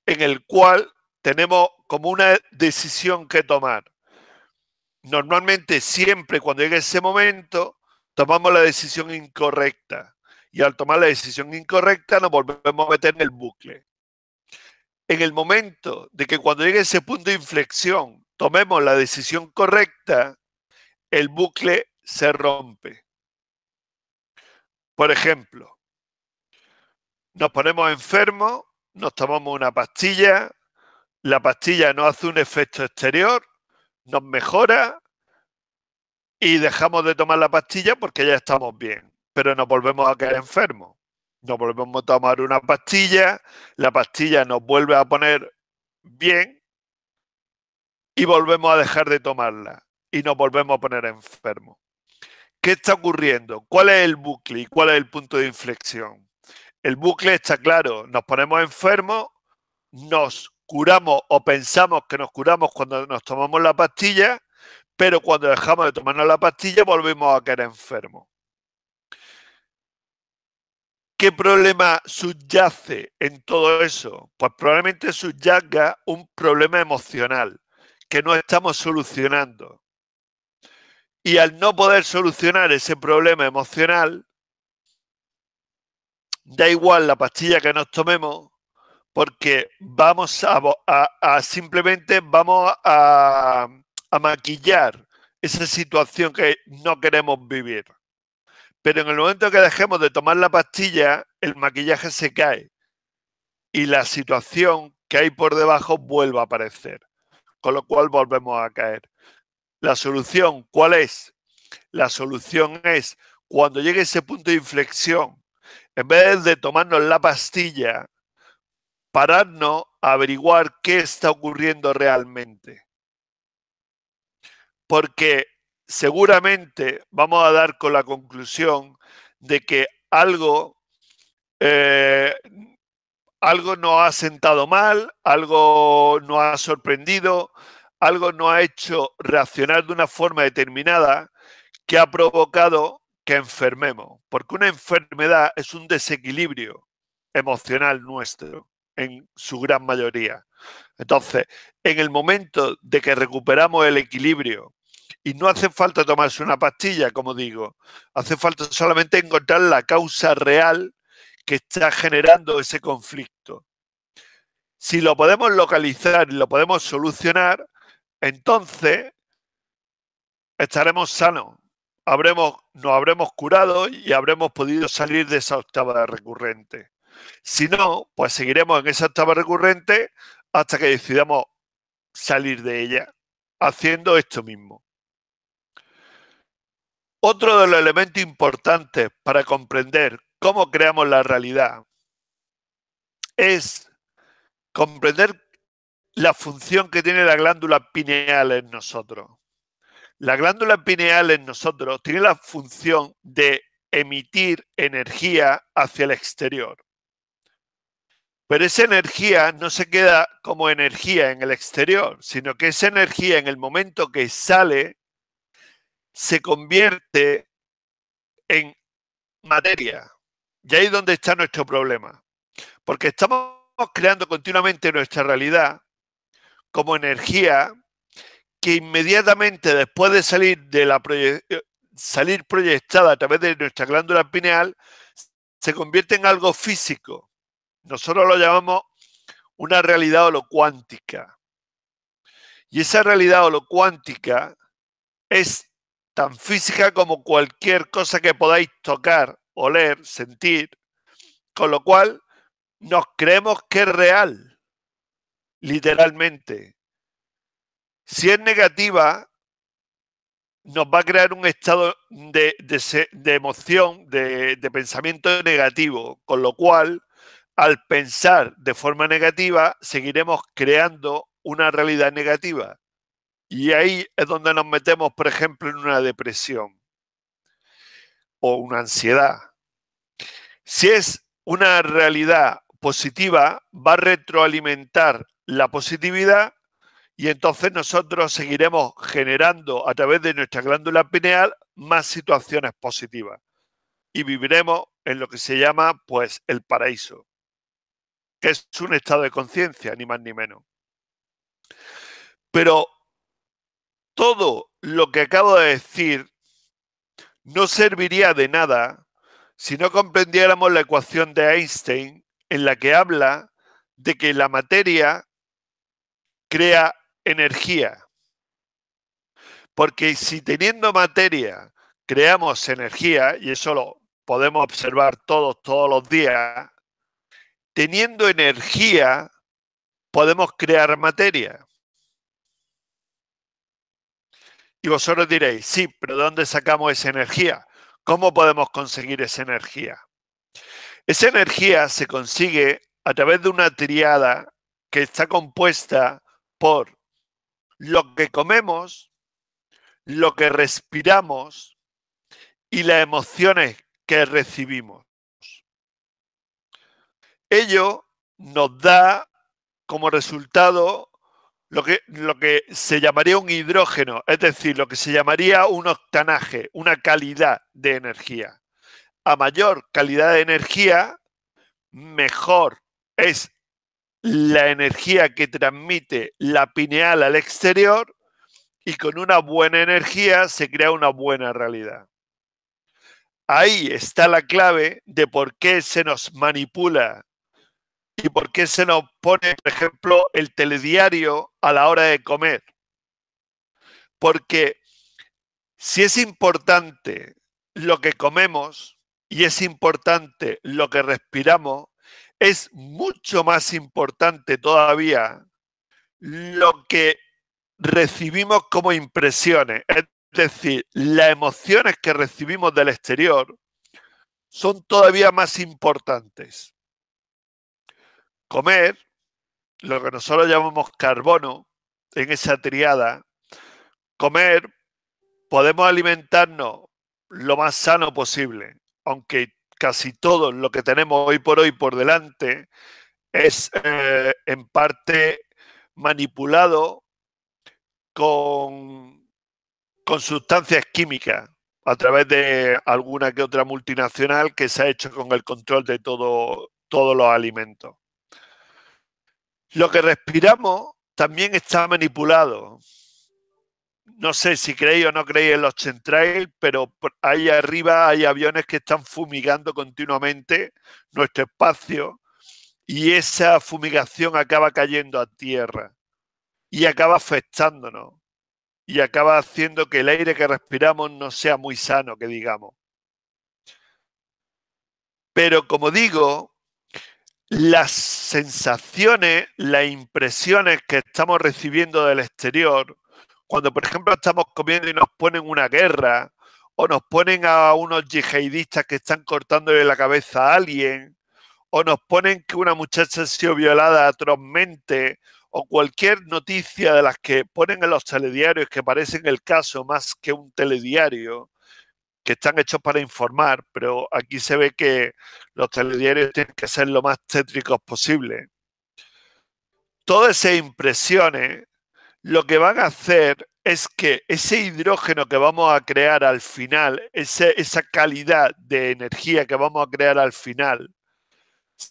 en el cual tenemos como una decisión que tomar. Normalmente, siempre cuando llega ese momento, tomamos la decisión incorrecta. Y al tomar la decisión incorrecta, nos volvemos a meter en el bucle. En el momento de que cuando llegue ese punto de inflexión, tomemos la decisión correcta, el bucle se rompe. Por ejemplo, nos ponemos enfermos, nos tomamos una pastilla, la pastilla no hace un efecto exterior, nos mejora y dejamos de tomar la pastilla porque ya estamos bien, pero nos volvemos a quedar enfermos. Nos volvemos a tomar una pastilla, la pastilla nos vuelve a poner bien y volvemos a dejar de tomarla y nos volvemos a poner enfermos. ¿Qué está ocurriendo? ¿Cuál es el bucle y cuál es el punto de inflexión? El bucle está claro, nos ponemos enfermos, nos curamos o pensamos que nos curamos cuando nos tomamos la pastilla, pero cuando dejamos de tomarnos la pastilla volvemos a quedar enfermos. ¿Qué problema subyace en todo eso? Pues probablemente subyazga un problema emocional que no estamos solucionando. Y al no poder solucionar ese problema emocional, da igual la pastilla que nos tomemos, porque vamos a, simplemente vamos a, a maquillar esa situación que no queremos vivir. Pero en el momento que dejemos de tomar la pastilla, el maquillaje se cae y la situación que hay por debajo vuelve a aparecer, con lo cual volvemos a caer. La solución, ¿cuál es? La solución es cuando llegue ese punto de inflexión, en vez de tomarnos la pastilla, pararnos a averiguar qué está ocurriendo realmente. Porque seguramente vamos a dar con la conclusión de que algo, eh, algo no ha sentado mal, algo no ha sorprendido, algo no ha hecho reaccionar de una forma determinada que ha provocado que enfermemos, porque una enfermedad es un desequilibrio emocional nuestro en su gran mayoría. Entonces, en el momento de que recuperamos el equilibrio y no hace falta tomarse una pastilla, como digo, hace falta solamente encontrar la causa real que está generando ese conflicto. Si lo podemos localizar y lo podemos solucionar, entonces estaremos sanos, habremos, nos habremos curado y habremos podido salir de esa octava recurrente. Si no, pues seguiremos en esa etapa recurrente hasta que decidamos salir de ella haciendo esto mismo. Otro de los elementos importantes para comprender cómo creamos la realidad es comprender la función que tiene la glándula pineal en nosotros. La glándula pineal en nosotros tiene la función de emitir energía hacia el exterior. Pero esa energía no se queda como energía en el exterior, sino que esa energía en el momento que sale se convierte en materia. Y ahí es donde está nuestro problema. Porque estamos creando continuamente nuestra realidad como energía que inmediatamente después de salir, de la eh, salir proyectada a través de nuestra glándula pineal, se convierte en algo físico. Nosotros lo llamamos una realidad holocuántica. Y esa realidad holocuántica es tan física como cualquier cosa que podáis tocar, oler, sentir, con lo cual nos creemos que es real, literalmente. Si es negativa, nos va a crear un estado de, emoción, de pensamiento negativo, con lo cual al pensar de forma negativa, seguiremos creando una realidad negativa. Y ahí es donde nos metemos, por ejemplo, en una depresión o una ansiedad. Si es una realidad positiva, va a retroalimentar la positividad y entonces nosotros seguiremos generando a través de nuestra glándula pineal más situaciones positivas y viviremos en lo que se llama pues el paraíso es un estado de conciencia, ni más ni menos. Pero todo lo que acabo de decir no serviría de nada si no comprendiéramos la ecuación de Einstein en la que habla de que la materia crea energía. Porque si teniendo materia creamos energía, y eso lo podemos observar todos, todos los días, teniendo energía, podemos crear materia. Y vosotros diréis, sí, pero ¿dónde sacamos esa energía? ¿Cómo podemos conseguir esa energía? Esa energía se consigue a través de una triada que está compuesta por lo que comemos, lo que respiramos y las emociones que recibimos. Ello nos da como resultado lo que, lo que se llamaría un hidrógeno, es decir, lo que se llamaría un octanaje, una calidad de energía. A mayor calidad de energía, mejor es la energía que transmite la pineal al exterior y con una buena energía se crea una buena realidad. Ahí está la clave de por qué se nos manipula y por qué se nos pone, por ejemplo, el telediario a la hora de comer. Porque si es importante lo que comemos y es importante lo que respiramos, es mucho más importante todavía lo que recibimos como impresiones. Es decir, las emociones que recibimos del exterior son todavía más importantes comer lo que nosotros llamamos carbono en esa triada. Comer, podemos alimentarnos lo más sano posible, aunque casi todo lo que tenemos hoy por hoy por delante es eh, en parte manipulado con, con sustancias químicas a través de alguna que otra multinacional que se ha hecho con el control de todo, todos los alimentos. Lo que respiramos también está manipulado. No sé si creéis o no creéis en los chemtrails, pero ahí arriba hay aviones que están fumigando continuamente nuestro espacio y esa fumigación acaba cayendo a tierra y acaba afectándonos y acaba haciendo que el aire que respiramos no sea muy sano, que digamos. Pero como digo, las sensaciones, las impresiones que estamos recibiendo del exterior, cuando por ejemplo estamos comiendo y nos ponen una guerra, o nos ponen a unos yihadistas que están cortándole la cabeza a alguien, o nos ponen que una muchacha ha sido violada atrozmente, o cualquier noticia de las que ponen en los telediarios que parecen el caso más que un telediario, que están hechos para informar, pero aquí se ve que los telediarios tienen que ser lo más tétricos posible. Todas esas impresiones lo que van a hacer es que ese hidrógeno que vamos a crear al final, esa calidad de energía que vamos a crear al final,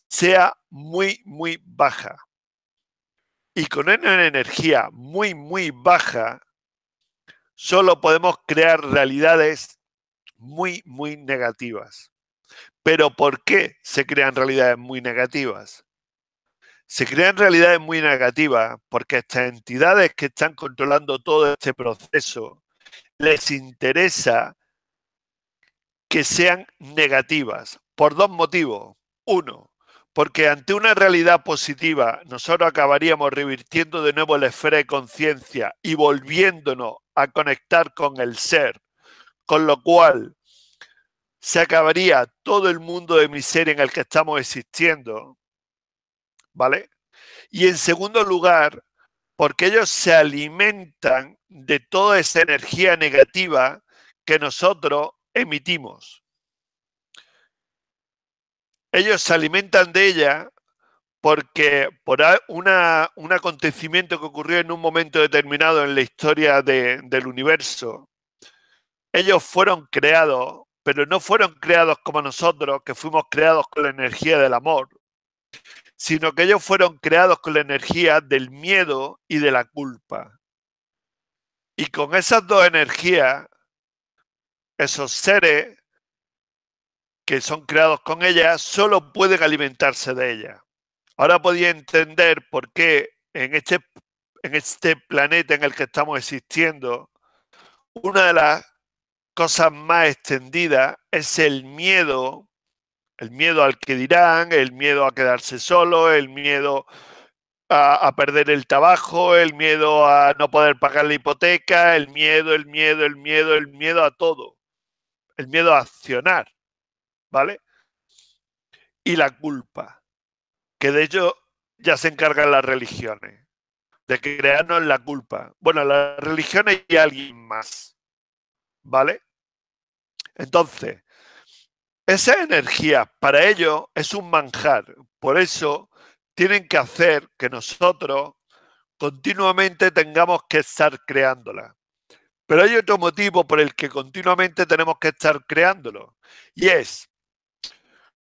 sea muy, muy baja. Y con una energía muy, muy baja, solo podemos crear realidades muy, muy negativas. Pero ¿por qué se crean realidades muy negativas? Se crean realidades muy negativas porque estas entidades que están controlando todo este proceso les interesa que sean negativas por dos motivos. Uno, porque ante una realidad positiva nosotros acabaríamos revirtiendo de nuevo la esfera de conciencia y volviéndonos a conectar con el ser con lo cual se acabaría todo el mundo de miseria en el que estamos existiendo. ¿Vale? Y en segundo lugar, porque ellos se alimentan de toda esa energía negativa que nosotros emitimos. Ellos se alimentan de ella porque por un acontecimiento que ocurrió en un momento determinado en la historia del universo, ellos fueron creados, pero no fueron creados como nosotros, que fuimos creados con la energía del amor, sino que ellos fueron creados con la energía del miedo y de la culpa. Y con esas dos energías, esos seres que son creados con ellas solo pueden alimentarse de ellas. Ahora podía entender por qué en este, en este planeta en el que estamos existiendo, una de las cosas más extendidas es el miedo, el miedo al que dirán, el miedo a quedarse solo, el miedo a, perder el trabajo, el miedo a no poder pagar la hipoteca, el miedo, el miedo, el miedo, el miedo a todo, el miedo a accionar, ¿vale? Y la culpa, que de ello ya se encargan las religiones, de crearnos la culpa. Bueno, las religiones y alguien más ¿Vale? Entonces, esa energía para ellos es un manjar. Por eso tienen que hacer que nosotros continuamente tengamos que estar creándola. Pero hay otro motivo por el que continuamente tenemos que estar creándolo. Y es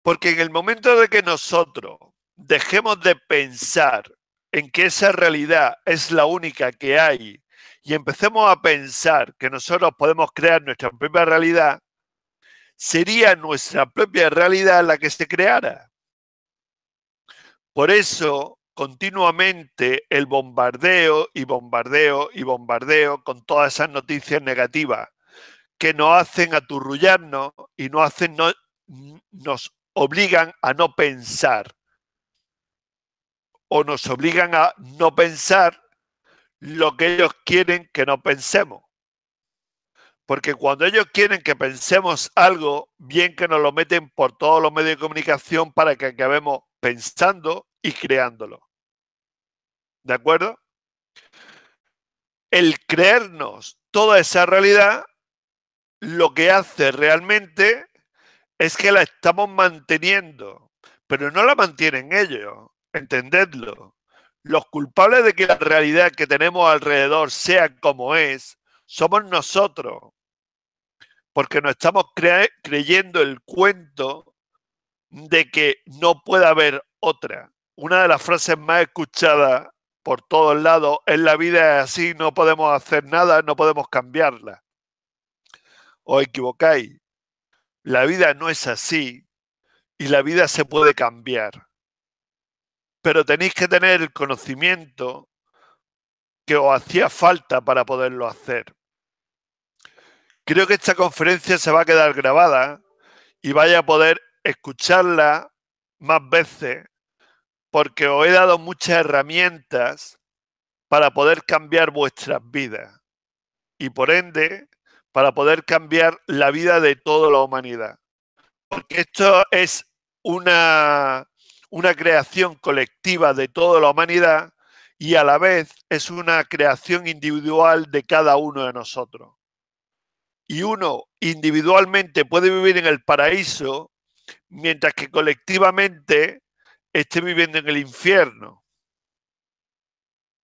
porque en el momento de que nosotros dejemos de pensar en que esa realidad es la única que hay y empecemos a pensar que nosotros podemos crear nuestra propia realidad, sería nuestra propia realidad la que se creara. Por eso, continuamente el bombardeo y bombardeo y bombardeo con todas esas noticias negativas que nos hacen aturrullarnos y nos, nos obligan a no pensar. O nos obligan a no pensar lo que ellos quieren que no pensemos. Porque cuando ellos quieren que pensemos algo, bien que nos lo meten por todos los medios de comunicación para que acabemos pensando y creándolo. ¿De acuerdo? El creernos toda esa realidad, lo que hace realmente es que la estamos manteniendo, pero no la mantienen ellos, entendedlo. Los culpables de que la realidad que tenemos alrededor sea como es, somos nosotros, porque nos estamos creyendo el cuento de que no puede haber otra. Una de las frases más escuchadas por todos lados es la vida es así, no podemos hacer nada, no podemos cambiarla. Os equivocáis. La vida no es así y la vida se puede cambiar pero tenéis que tener el conocimiento que os hacía falta para poderlo hacer. Creo que esta conferencia se va a quedar grabada y vaya a poder escucharla más veces porque os he dado muchas herramientas para poder cambiar vuestras vidas y por ende para poder cambiar la vida de toda la humanidad. Porque esto es una una creación colectiva de toda la humanidad y a la vez es una creación individual de cada uno de nosotros. Y uno individualmente puede vivir en el paraíso mientras que colectivamente esté viviendo en el infierno.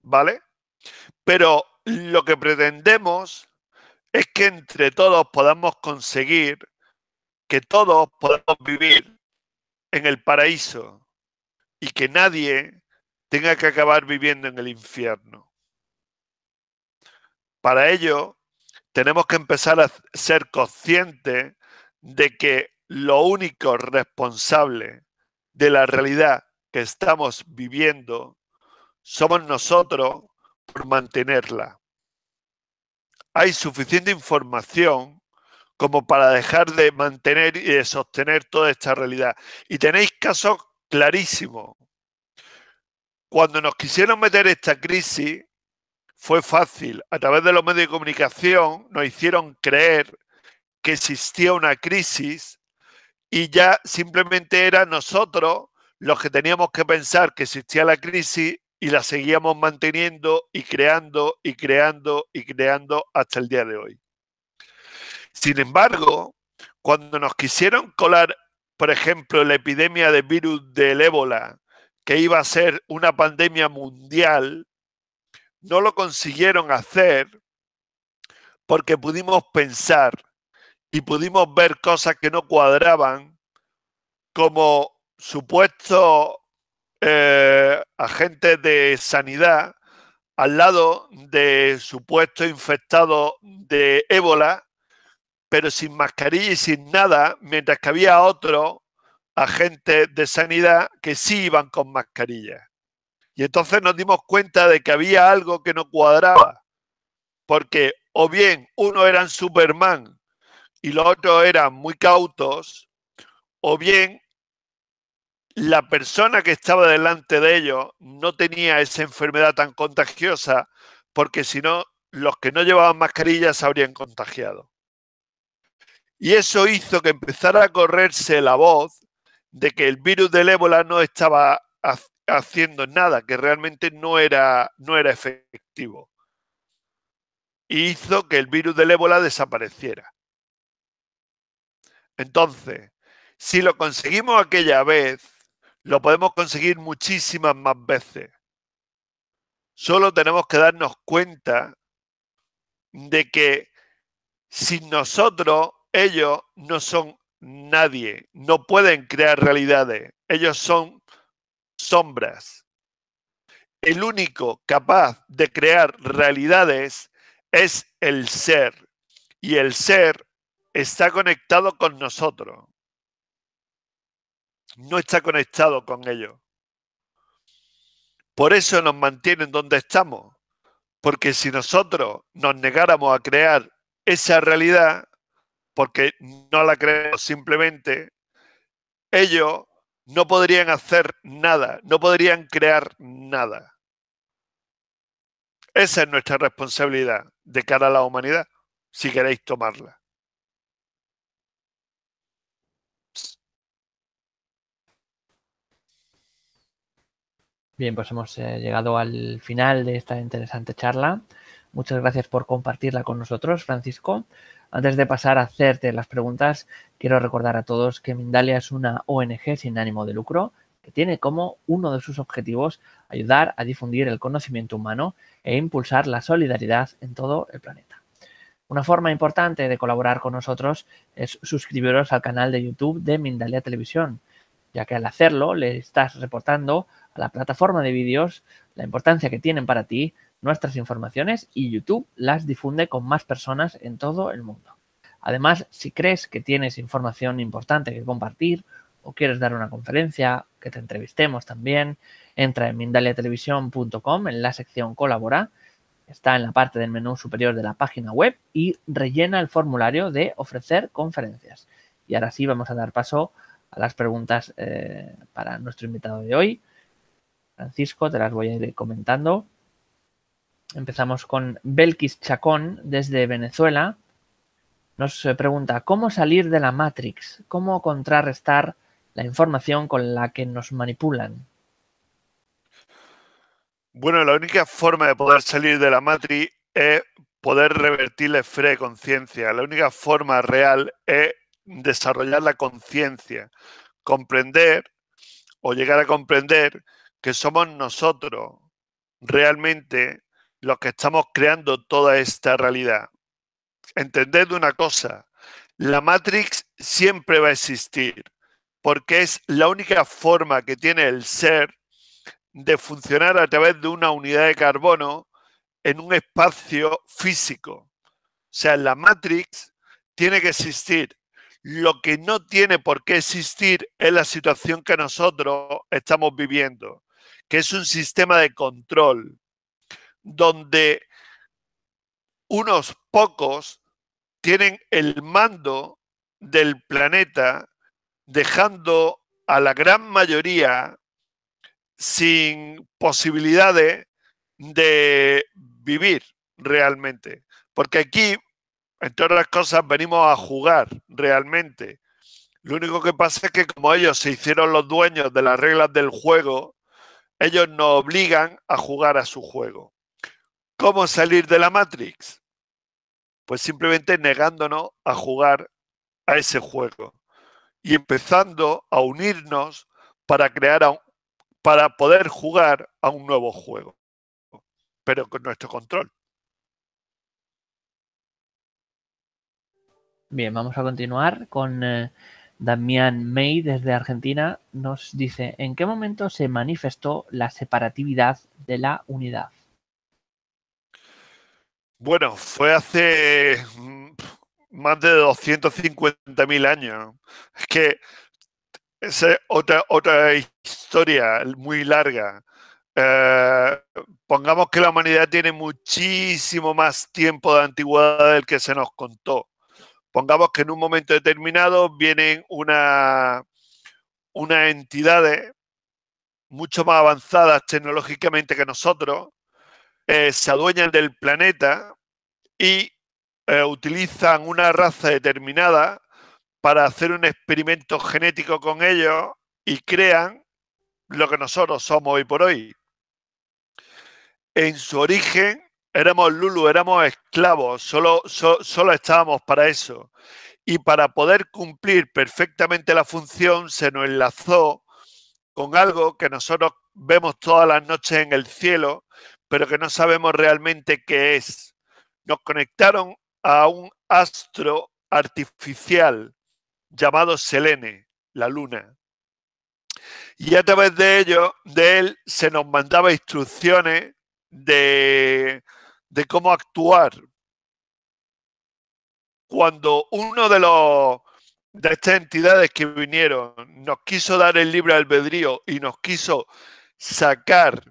¿Vale? Pero lo que pretendemos es que entre todos podamos conseguir que todos podamos vivir en el paraíso y que nadie tenga que acabar viviendo en el infierno. Para ello, tenemos que empezar a ser conscientes de que lo único responsable de la realidad que estamos viviendo somos nosotros por mantenerla. Hay suficiente información como para dejar de mantener y de sostener toda esta realidad. Y tenéis casos clarísimo. Cuando nos quisieron meter esta crisis, fue fácil. A través de los medios de comunicación nos hicieron creer que existía una crisis y ya simplemente era nosotros los que teníamos que pensar que existía la crisis y la seguíamos manteniendo y creando y creando y creando hasta el día de hoy. Sin embargo, cuando nos quisieron colar por ejemplo, la epidemia de virus del ébola, que iba a ser una pandemia mundial, no lo consiguieron hacer porque pudimos pensar y pudimos ver cosas que no cuadraban como supuestos eh, agentes de sanidad al lado de supuestos infectados de ébola pero sin mascarilla y sin nada, mientras que había otro agente de sanidad que sí iban con mascarilla. Y entonces nos dimos cuenta de que había algo que no cuadraba, porque o bien uno eran Superman y los otros eran muy cautos, o bien la persona que estaba delante de ellos no tenía esa enfermedad tan contagiosa, porque si no, los que no llevaban mascarilla se habrían contagiado. Y eso hizo que empezara a correrse la voz de que el virus del ébola no estaba haciendo nada, que realmente no era, no era efectivo. Y hizo que el virus del ébola desapareciera. Entonces, si lo conseguimos aquella vez, lo podemos conseguir muchísimas más veces. Solo tenemos que darnos cuenta de que sin nosotros ellos no son nadie, no pueden crear realidades, ellos son sombras. El único capaz de crear realidades es el ser y el ser está conectado con nosotros. No está conectado con ellos. Por eso nos mantienen donde estamos. Porque si nosotros nos negáramos a crear esa realidad, porque no la creemos, simplemente, ellos no podrían hacer nada, no podrían crear nada. Esa es nuestra responsabilidad de cara a la humanidad, si queréis tomarla. Bien, pues hemos eh, llegado al final de esta interesante charla. Muchas gracias por compartirla con nosotros, Francisco. Antes de pasar a hacerte las preguntas, quiero recordar a todos que Mindalia es una ONG sin ánimo de lucro que tiene como uno de sus objetivos ayudar a difundir el conocimiento humano e impulsar la solidaridad en todo el planeta. Una forma importante de colaborar con nosotros es suscribiros al canal de YouTube de Mindalia Televisión, ya que al hacerlo le estás reportando a la plataforma de vídeos la importancia que tienen para ti nuestras informaciones y YouTube las difunde con más personas en todo el mundo. Además, si crees que tienes información importante que compartir o quieres dar una conferencia, que te entrevistemos también, entra en mindaliatelevisión.com en la sección Colabora, está en la parte del menú superior de la página web y rellena el formulario de ofrecer conferencias. Y ahora sí vamos a dar paso a las preguntas eh, para nuestro invitado de hoy. Francisco, te las voy a ir comentando. Empezamos con Belkis Chacón desde Venezuela. Nos pregunta, ¿cómo salir de la Matrix? ¿Cómo contrarrestar la información con la que nos manipulan? Bueno, la única forma de poder salir de la Matrix es poder revertirle fre de conciencia. La única forma real es desarrollar la conciencia, comprender o llegar a comprender que somos nosotros realmente los que estamos creando toda esta realidad. Entended una cosa, la Matrix siempre va a existir, porque es la única forma que tiene el ser de funcionar a través de una unidad de carbono en un espacio físico. O sea, la Matrix tiene que existir. Lo que no tiene por qué existir es la situación que nosotros estamos viviendo, que es un sistema de control, donde unos pocos tienen el mando del planeta, dejando a la gran mayoría sin posibilidades de vivir realmente. Porque aquí, entre otras cosas, venimos a jugar realmente. Lo único que pasa es que como ellos se hicieron los dueños de las reglas del juego, ellos nos obligan a jugar a su juego. ¿Cómo salir de la Matrix? Pues simplemente negándonos a jugar a ese juego y empezando a unirnos para crear para poder jugar a un nuevo juego, pero con nuestro control. Bien, vamos a continuar con eh, Damián May desde Argentina. Nos dice, ¿en qué momento se manifestó la separatividad de la unidad? Bueno, fue hace mm, más de 250.000 años. Es que esa es otra, historia muy larga. Eh, pongamos que la humanidad tiene muchísimo más tiempo de antigüedad del que se nos contó. Pongamos que en un momento determinado vienen unas una entidades mucho más avanzadas tecnológicamente que nosotros eh, se adueñan del planeta y eh, utilizan una raza determinada para hacer un experimento genético con ellos y crean lo que nosotros somos hoy por hoy. En su origen éramos Lulu, éramos esclavos, solo, solo estábamos para eso. Y para poder cumplir perfectamente la función se nos enlazó con algo que nosotros vemos todas las noches en el cielo, pero que no sabemos realmente qué es. Nos conectaron a un astro artificial llamado Selene, la luna. Y a través de ello, de él, se nos mandaba instrucciones de, cómo actuar. Cuando uno de los de estas entidades que vinieron nos quiso dar el libre albedrío y nos quiso sacar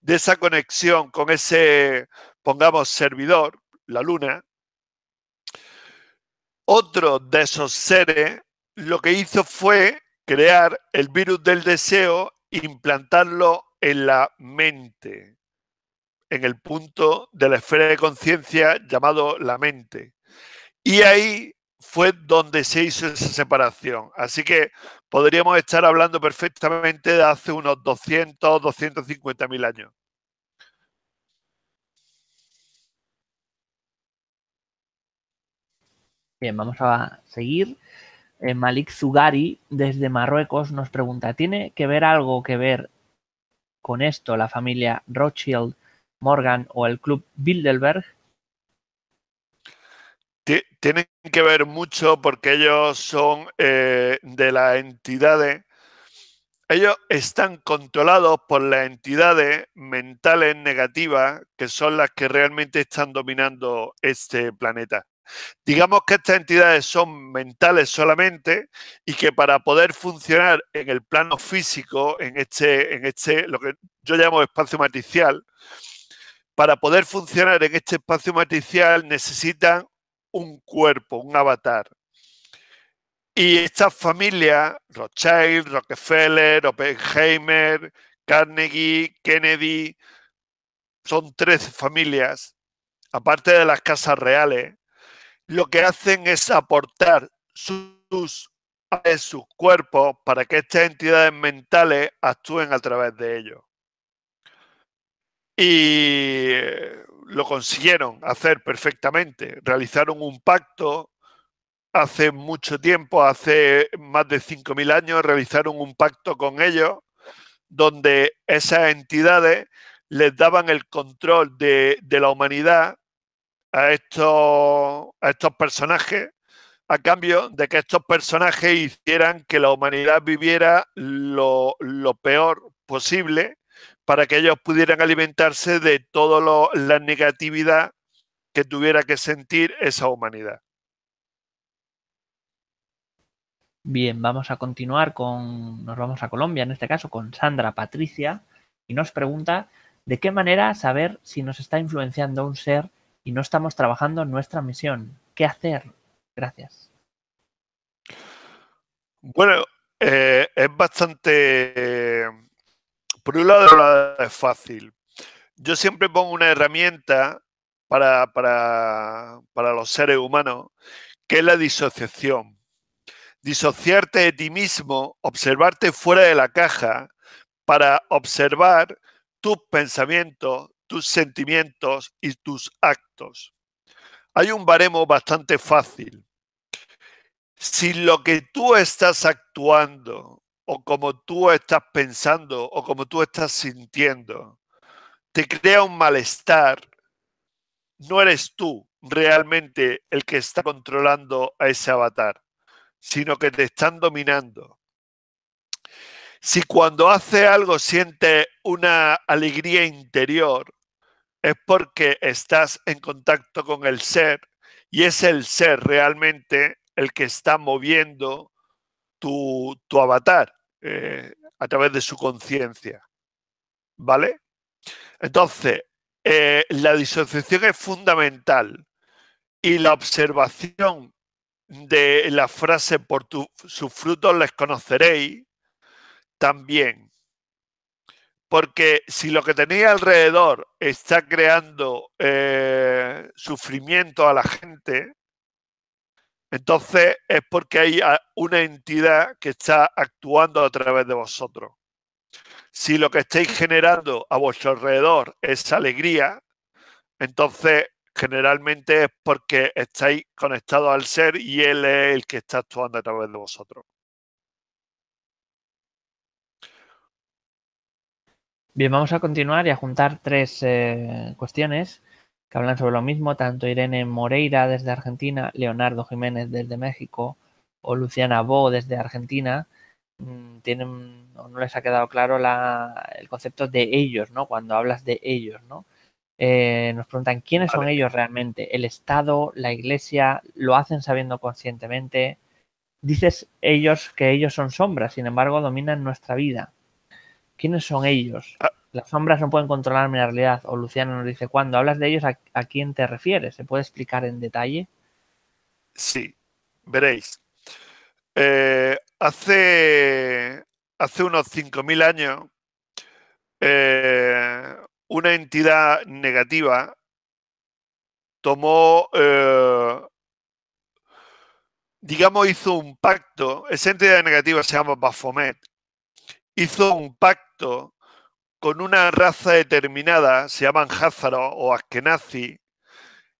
de esa conexión con ese, pongamos, servidor, la luna, otro de esos seres lo que hizo fue crear el virus del deseo, e implantarlo en la mente, en el punto de la esfera de conciencia llamado la mente. Y ahí fue donde se hizo esa separación. Así que podríamos estar hablando perfectamente de hace unos 200, 250 mil años. Bien, vamos a seguir. Eh, Malik Zugari, desde Marruecos, nos pregunta, ¿tiene que ver algo que ver con esto la familia Rothschild, Morgan o el club Bilderberg? tienen que ver mucho porque ellos son eh, de las entidades, ellos están controlados por las entidades mentales negativas que son las que realmente están dominando este planeta. Digamos que estas entidades son mentales solamente y que para poder funcionar en el plano físico, en este, en este, lo que yo llamo espacio matricial, para poder funcionar en este espacio matricial necesitan un cuerpo, un avatar. Y estas familias, Rothschild, Rockefeller, Oppenheimer, Carnegie, Kennedy, son tres familias, aparte de las casas reales, lo que hacen es aportar sus, sus cuerpos para que estas entidades mentales actúen a través de ellos. Y eh, lo consiguieron hacer perfectamente. Realizaron un pacto hace mucho tiempo, hace más de 5.000 años, realizaron un pacto con ellos donde esas entidades les daban el control de, la humanidad a estos, a estos personajes a cambio de que estos personajes hicieran que la humanidad viviera lo peor posible para que ellos pudieran alimentarse de toda la negatividad que tuviera que sentir esa humanidad. Bien, vamos a continuar con, nos vamos a Colombia, en este caso con Sandra Patricia, y nos pregunta, ¿de qué manera saber si nos está influenciando un ser y no estamos trabajando en nuestra misión? ¿Qué hacer? Gracias. Bueno, eh, es bastante por un lado es fácil. Yo siempre pongo una herramienta para, los seres humanos, que es la disociación. Disociarte de ti mismo, observarte fuera de la caja para observar tus pensamientos, tus sentimientos y tus actos. Hay un baremo bastante fácil. Si lo que tú estás actuando o como tú estás pensando o como tú estás sintiendo, te crea un malestar, no eres tú realmente el que está controlando a ese avatar, sino que te están dominando. Si cuando hace algo siente una alegría interior, es porque estás en contacto con el ser y es el ser realmente el que está moviendo tu, tu avatar. Eh, a través de su conciencia. ¿Vale? Entonces, eh, la disociación es fundamental y la observación de la frase por sus frutos les conoceréis también. Porque si lo que tenéis alrededor está creando eh, sufrimiento a la gente, entonces es porque hay ah, una entidad que está actuando a través de vosotros. Si lo que estáis generando a vuestro alrededor es alegría, entonces generalmente es porque estáis conectados al ser y él es el que está actuando a través de vosotros. Bien, vamos a continuar y a juntar tres eh, cuestiones que hablan sobre lo mismo, tanto Irene Moreira desde Argentina, Leonardo Jiménez desde México o Luciana Bo desde Argentina, mm, tienen, no les ha quedado claro el concepto de ellos, ¿no? Cuando hablas de ellos, ¿no? Eh, nos preguntan quiénes son ellos realmente, el Estado, la Iglesia, lo hacen sabiendo conscientemente. Dices ellos que ellos son sombras, sin embargo dominan nuestra vida. ¿Quiénes son ellos? Ah, las sombras no pueden controlarme la realidad. O Luciano nos dice, cuando hablas de ellos, ¿a, quién te refieres? ¿Se puede explicar en detalle? Sí, veréis. Eh, hace, hace unos 5.000 años, eh, una entidad negativa tomó, eh, digamos, hizo un pacto, esa entidad negativa se llama Baphomet, hizo un pacto con una raza determinada, se llaman Házaro o Askenazi,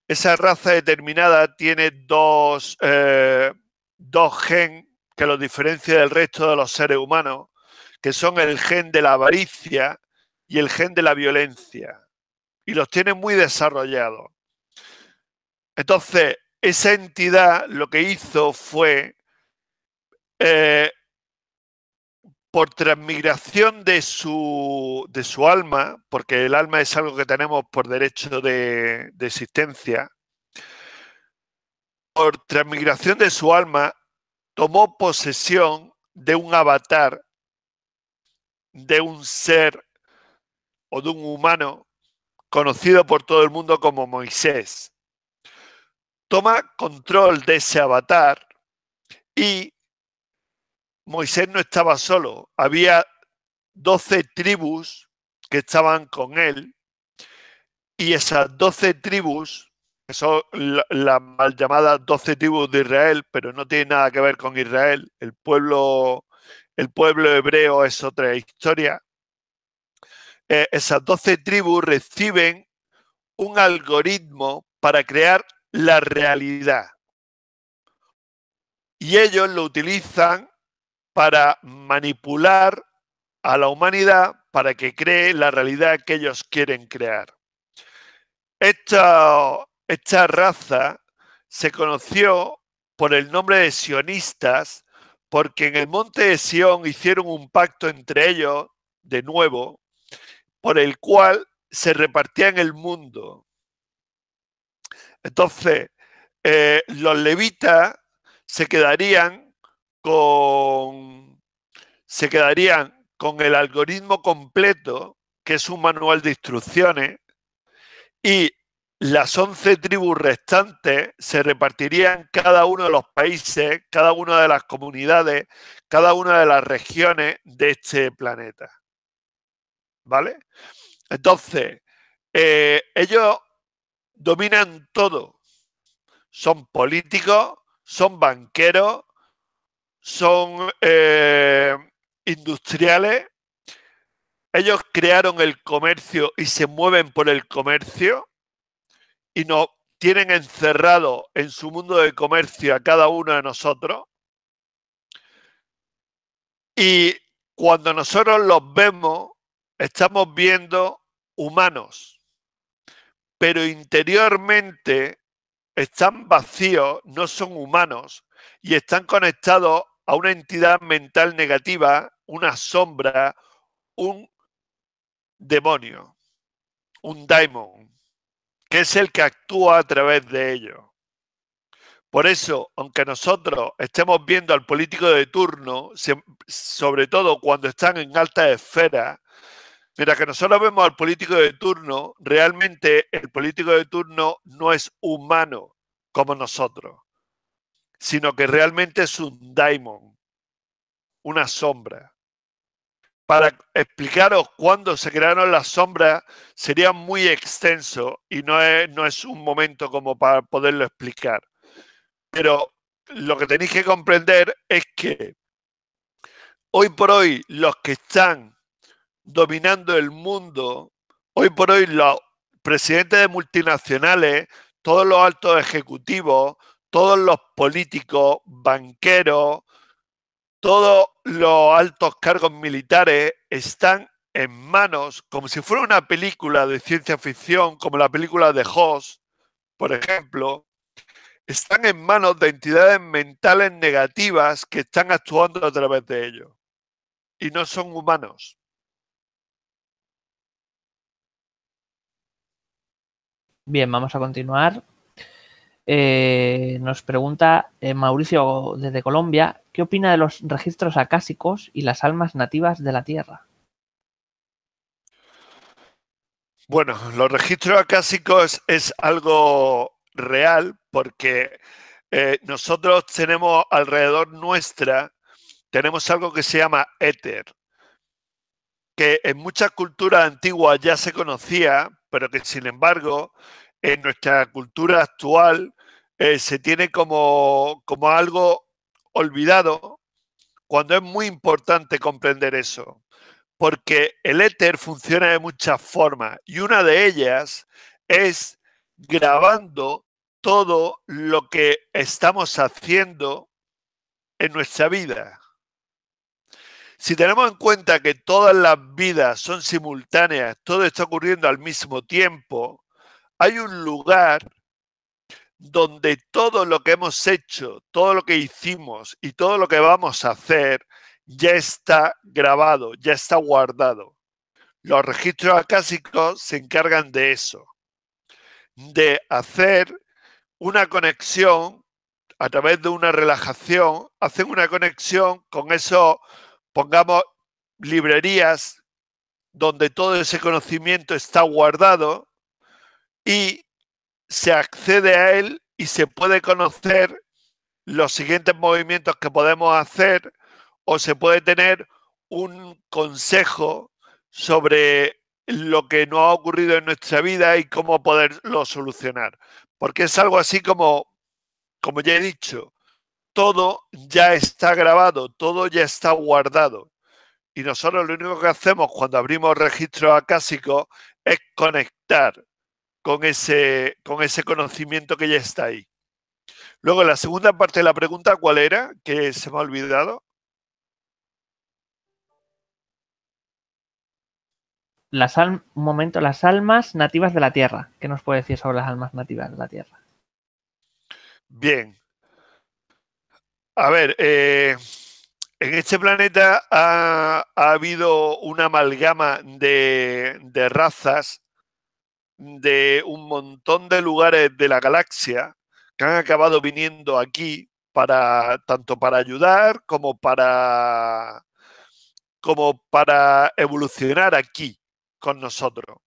esa raza determinada tiene eh, dos, gen que los diferencia del resto de los seres humanos, que son el gen de la avaricia y el gen de la violencia. Y los tiene muy desarrollados. Entonces, esa entidad lo que hizo fue eh, por transmigración de su, alma, porque el alma es algo que tenemos por derecho de, de existencia, por transmigración de su alma, tomó posesión de un avatar, de un ser o de un humano conocido por todo el mundo como Moisés. Toma control de ese avatar y Moisés no estaba solo, había doce tribus que estaban con él y esas doce tribus, que son las mal llamadas doce tribus de Israel, pero no tiene nada que ver con Israel, el pueblo, el pueblo hebreo es otra historia, eh, esas doce tribus reciben un algoritmo para crear la realidad. Y ellos lo utilizan para manipular a la humanidad para que cree la realidad que ellos quieren crear. Esta, esta raza se conoció por el nombre de sionistas porque en el monte de Sión hicieron un pacto entre ellos, de nuevo, por el cual se repartían el mundo. Entonces, eh, los levitas se quedarían con, se quedarían con el algoritmo completo, que es un manual de instrucciones, y las 11 tribus restantes se repartirían cada uno de los países, cada una de las comunidades, cada una de las regiones de este planeta. ¿Vale? Entonces, eh, ellos dominan todo. Son políticos, son banqueros, son eh, industriales, ellos crearon el comercio y se mueven por el comercio y nos tienen encerrado en su mundo de comercio a cada uno de nosotros. Y cuando nosotros los vemos, estamos viendo humanos, pero interiormente están vacíos, no son humanos y están conectados a una entidad mental negativa, una sombra, un demonio, un daimon, que es el que actúa a través de ello. Por eso, aunque nosotros estemos viendo al político de turno, sobre todo cuando están en alta esfera, mira, que nosotros vemos al político de turno, realmente el político de turno no es humano como nosotros sino que realmente es un daimon, una sombra. Para explicaros cuándo se crearon las sombras sería muy extenso y no es, no es un momento como para poderlo explicar. Pero lo que tenéis que comprender es que hoy por hoy los que están dominando el mundo, hoy por hoy los presidentes de multinacionales, todos los altos ejecutivos, todos los políticos, banqueros, todos los altos cargos militares están en manos, como si fuera una película de ciencia ficción, como la película de Hoss, por ejemplo, están en manos de entidades mentales negativas que están actuando a través de ellos. Y no son humanos. Bien, vamos a continuar. Eh, nos pregunta eh, Mauricio desde Colombia, ¿qué opina de los registros acásicos y las almas nativas de la Tierra? Bueno, los registros acásicos es algo real porque eh, nosotros tenemos alrededor nuestra, tenemos algo que se llama éter, que en muchas culturas antiguas ya se conocía, pero que sin embargo en nuestra cultura actual eh, se tiene como, como algo olvidado cuando es muy importante comprender eso. Porque el éter funciona de muchas formas y una de ellas es grabando todo lo que estamos haciendo en nuestra vida. Si tenemos en cuenta que todas las vidas son simultáneas, todo está ocurriendo al mismo tiempo, hay un lugar donde todo lo que hemos hecho, todo lo que hicimos y todo lo que vamos a hacer ya está grabado, ya está guardado. Los registros acásicos se encargan de eso, de hacer una conexión a través de una relajación, hacen una conexión con eso, pongamos librerías donde todo ese conocimiento está guardado y se accede a él y se puede conocer los siguientes movimientos que podemos hacer o se puede tener un consejo sobre lo que no ha ocurrido en nuestra vida y cómo poderlo solucionar. Porque es algo así como, como ya he dicho, todo ya está grabado, todo ya está guardado. Y nosotros lo único que hacemos cuando abrimos registros acásicos es conectar con ese, con ese conocimiento que ya está ahí. Luego, la segunda parte de la pregunta, ¿cuál era? Que se me ha olvidado. Un momento, las almas nativas de la Tierra. ¿Qué nos puede decir sobre las almas nativas de la Tierra? Bien. A ver, eh, en este planeta ha, habido una amalgama de, de razas de un montón de lugares de la galaxia que han acabado viniendo aquí para tanto para ayudar como para como para evolucionar aquí con nosotros.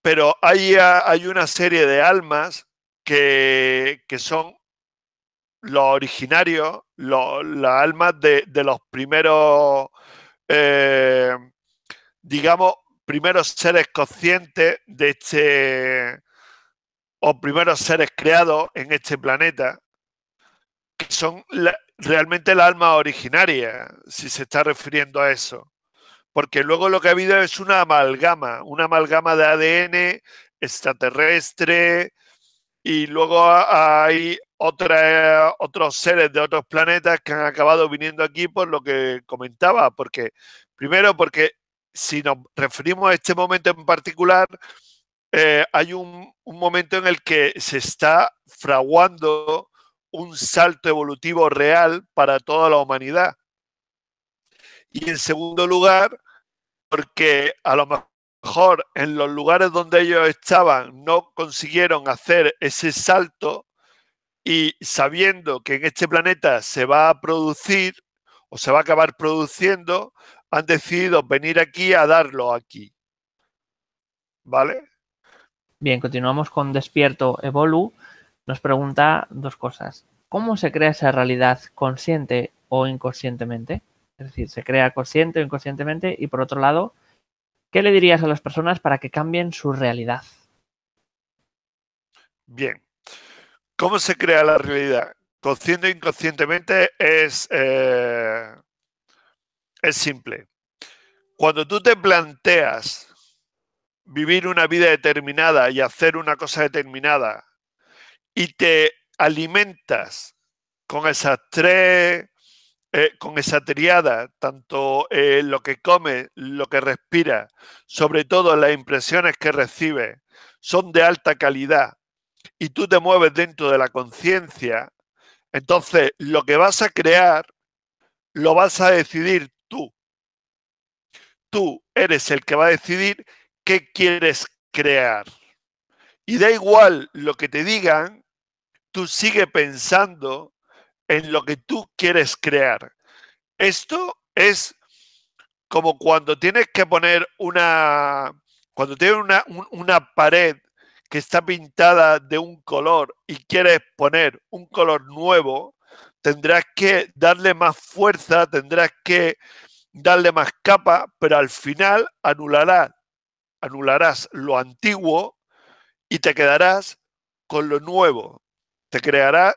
Pero hay, hay una serie de almas que, son los originarios, las almas de, los primeros, eh, digamos, primeros seres conscientes de este, o primeros seres creados en este planeta, que son realmente el alma originaria, si se está refiriendo a eso. Porque luego lo que ha habido es una amalgama, una amalgama de ADN extraterrestre, y luego hay otra, otros seres de otros planetas que han acabado viniendo aquí por lo que comentaba, porque primero porque si nos referimos a este momento en particular, eh, hay un, momento en el que se está fraguando un salto evolutivo real para toda la humanidad. Y en segundo lugar, porque a lo mejor en los lugares donde ellos estaban no consiguieron hacer ese salto y sabiendo que en este planeta se va a producir o se va a acabar produciendo, han decidido venir aquí a darlo aquí. ¿Vale? Bien, continuamos con Despierto Evolu. Nos pregunta dos cosas. ¿Cómo se crea esa realidad consciente o inconscientemente? Es decir, ¿se crea consciente o inconscientemente? Y por otro lado, ¿qué le dirías a las personas para que cambien su realidad? Bien. ¿Cómo se crea la realidad? Consciente o inconscientemente es eh, es simple. Cuando tú te planteas vivir una vida determinada y hacer una cosa determinada y te alimentas con esas tres, eh, con esa triada, tanto eh, lo que comes, lo que respira, sobre todo las impresiones que recibes, son de alta calidad y tú te mueves dentro de la conciencia, entonces lo que vas a crear lo vas a decidir tú eres el que va a decidir qué quieres crear. Y da igual lo que te digan, tú sigue pensando en lo que tú quieres crear. Esto es como cuando tienes que poner una, cuando tienes una, una pared que está pintada de un color y quieres poner un color nuevo, tendrás que darle más fuerza, tendrás que darle más capa, pero al final anulará, anularás lo antiguo y te quedarás con lo nuevo. Te creará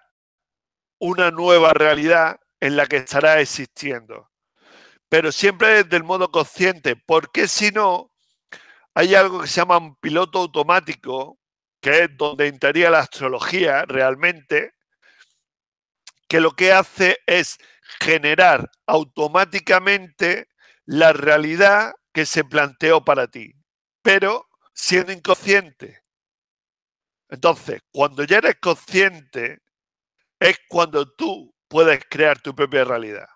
una nueva realidad en la que estará existiendo. Pero siempre desde el modo consciente, porque si no, hay algo que se llama un piloto automático, que es donde entraría la astrología realmente, que lo que hace es generar automáticamente la realidad que se planteó para ti, pero siendo inconsciente. Entonces, cuando ya eres consciente, es cuando tú puedes crear tu propia realidad.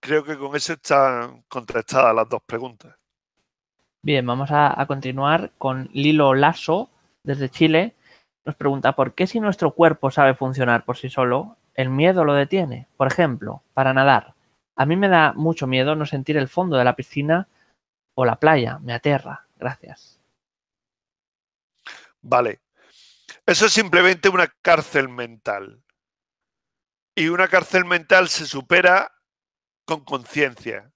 Creo que con eso están contrastadas las dos preguntas. Bien, vamos a, a continuar con Lilo Lasso desde Chile nos pregunta, ¿por qué si nuestro cuerpo sabe funcionar por sí solo, el miedo lo detiene? Por ejemplo, para nadar. A mí me da mucho miedo no sentir el fondo de la piscina o la playa, me aterra. Gracias. Vale. Eso es simplemente una cárcel mental. Y una cárcel mental se supera con conciencia.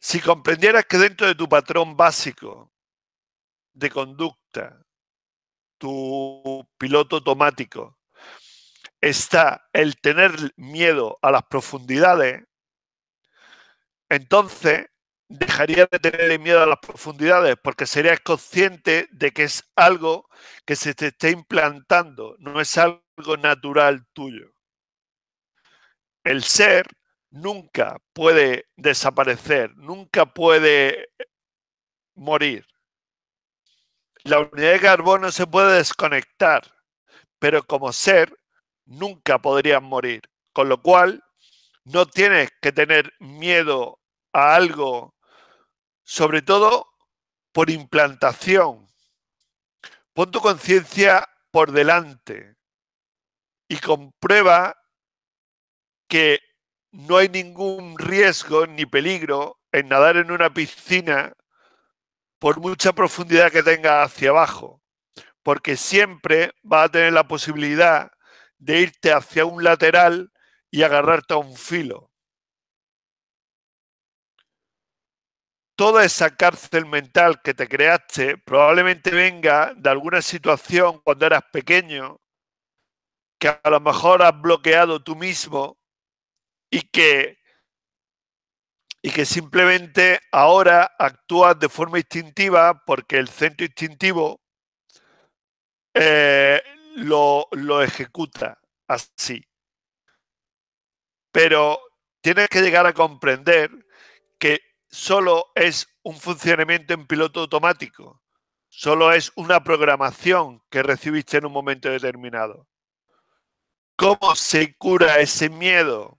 Si comprendieras que dentro de tu patrón básico de conducta tu piloto automático está el tener miedo a las profundidades, entonces dejaría de tener miedo a las profundidades porque serías consciente de que es algo que se te está implantando, no es algo natural tuyo. El ser nunca puede desaparecer, nunca puede morir. La unidad de carbono se puede desconectar, pero como ser, nunca podrías morir. Con lo cual, no tienes que tener miedo a algo, sobre todo por implantación. Pon tu conciencia por delante y comprueba que no hay ningún riesgo ni peligro en nadar en una piscina por mucha profundidad que tenga hacia abajo, porque siempre va a tener la posibilidad de irte hacia un lateral y agarrarte a un filo. Toda esa cárcel mental que te creaste probablemente venga de alguna situación cuando eras pequeño, que a lo mejor has bloqueado tú mismo y que y que simplemente ahora actúas de forma instintiva porque el centro instintivo eh, lo, lo ejecuta así. Pero tienes que llegar a comprender que solo es un funcionamiento en piloto automático, solo es una programación que recibiste en un momento determinado. ¿Cómo se cura ese miedo?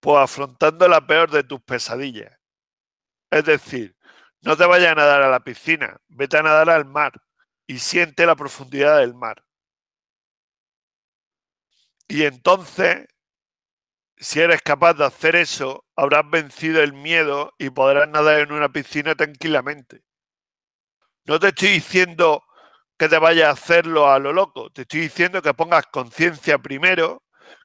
pues afrontando la peor de tus pesadillas. Es decir, no te vayas a nadar a la piscina, vete a nadar al mar y siente la profundidad del mar. Y entonces, si eres capaz de hacer eso, habrás vencido el miedo y podrás nadar en una piscina tranquilamente. No te estoy diciendo que te vayas a hacerlo a lo loco, te estoy diciendo que pongas conciencia primero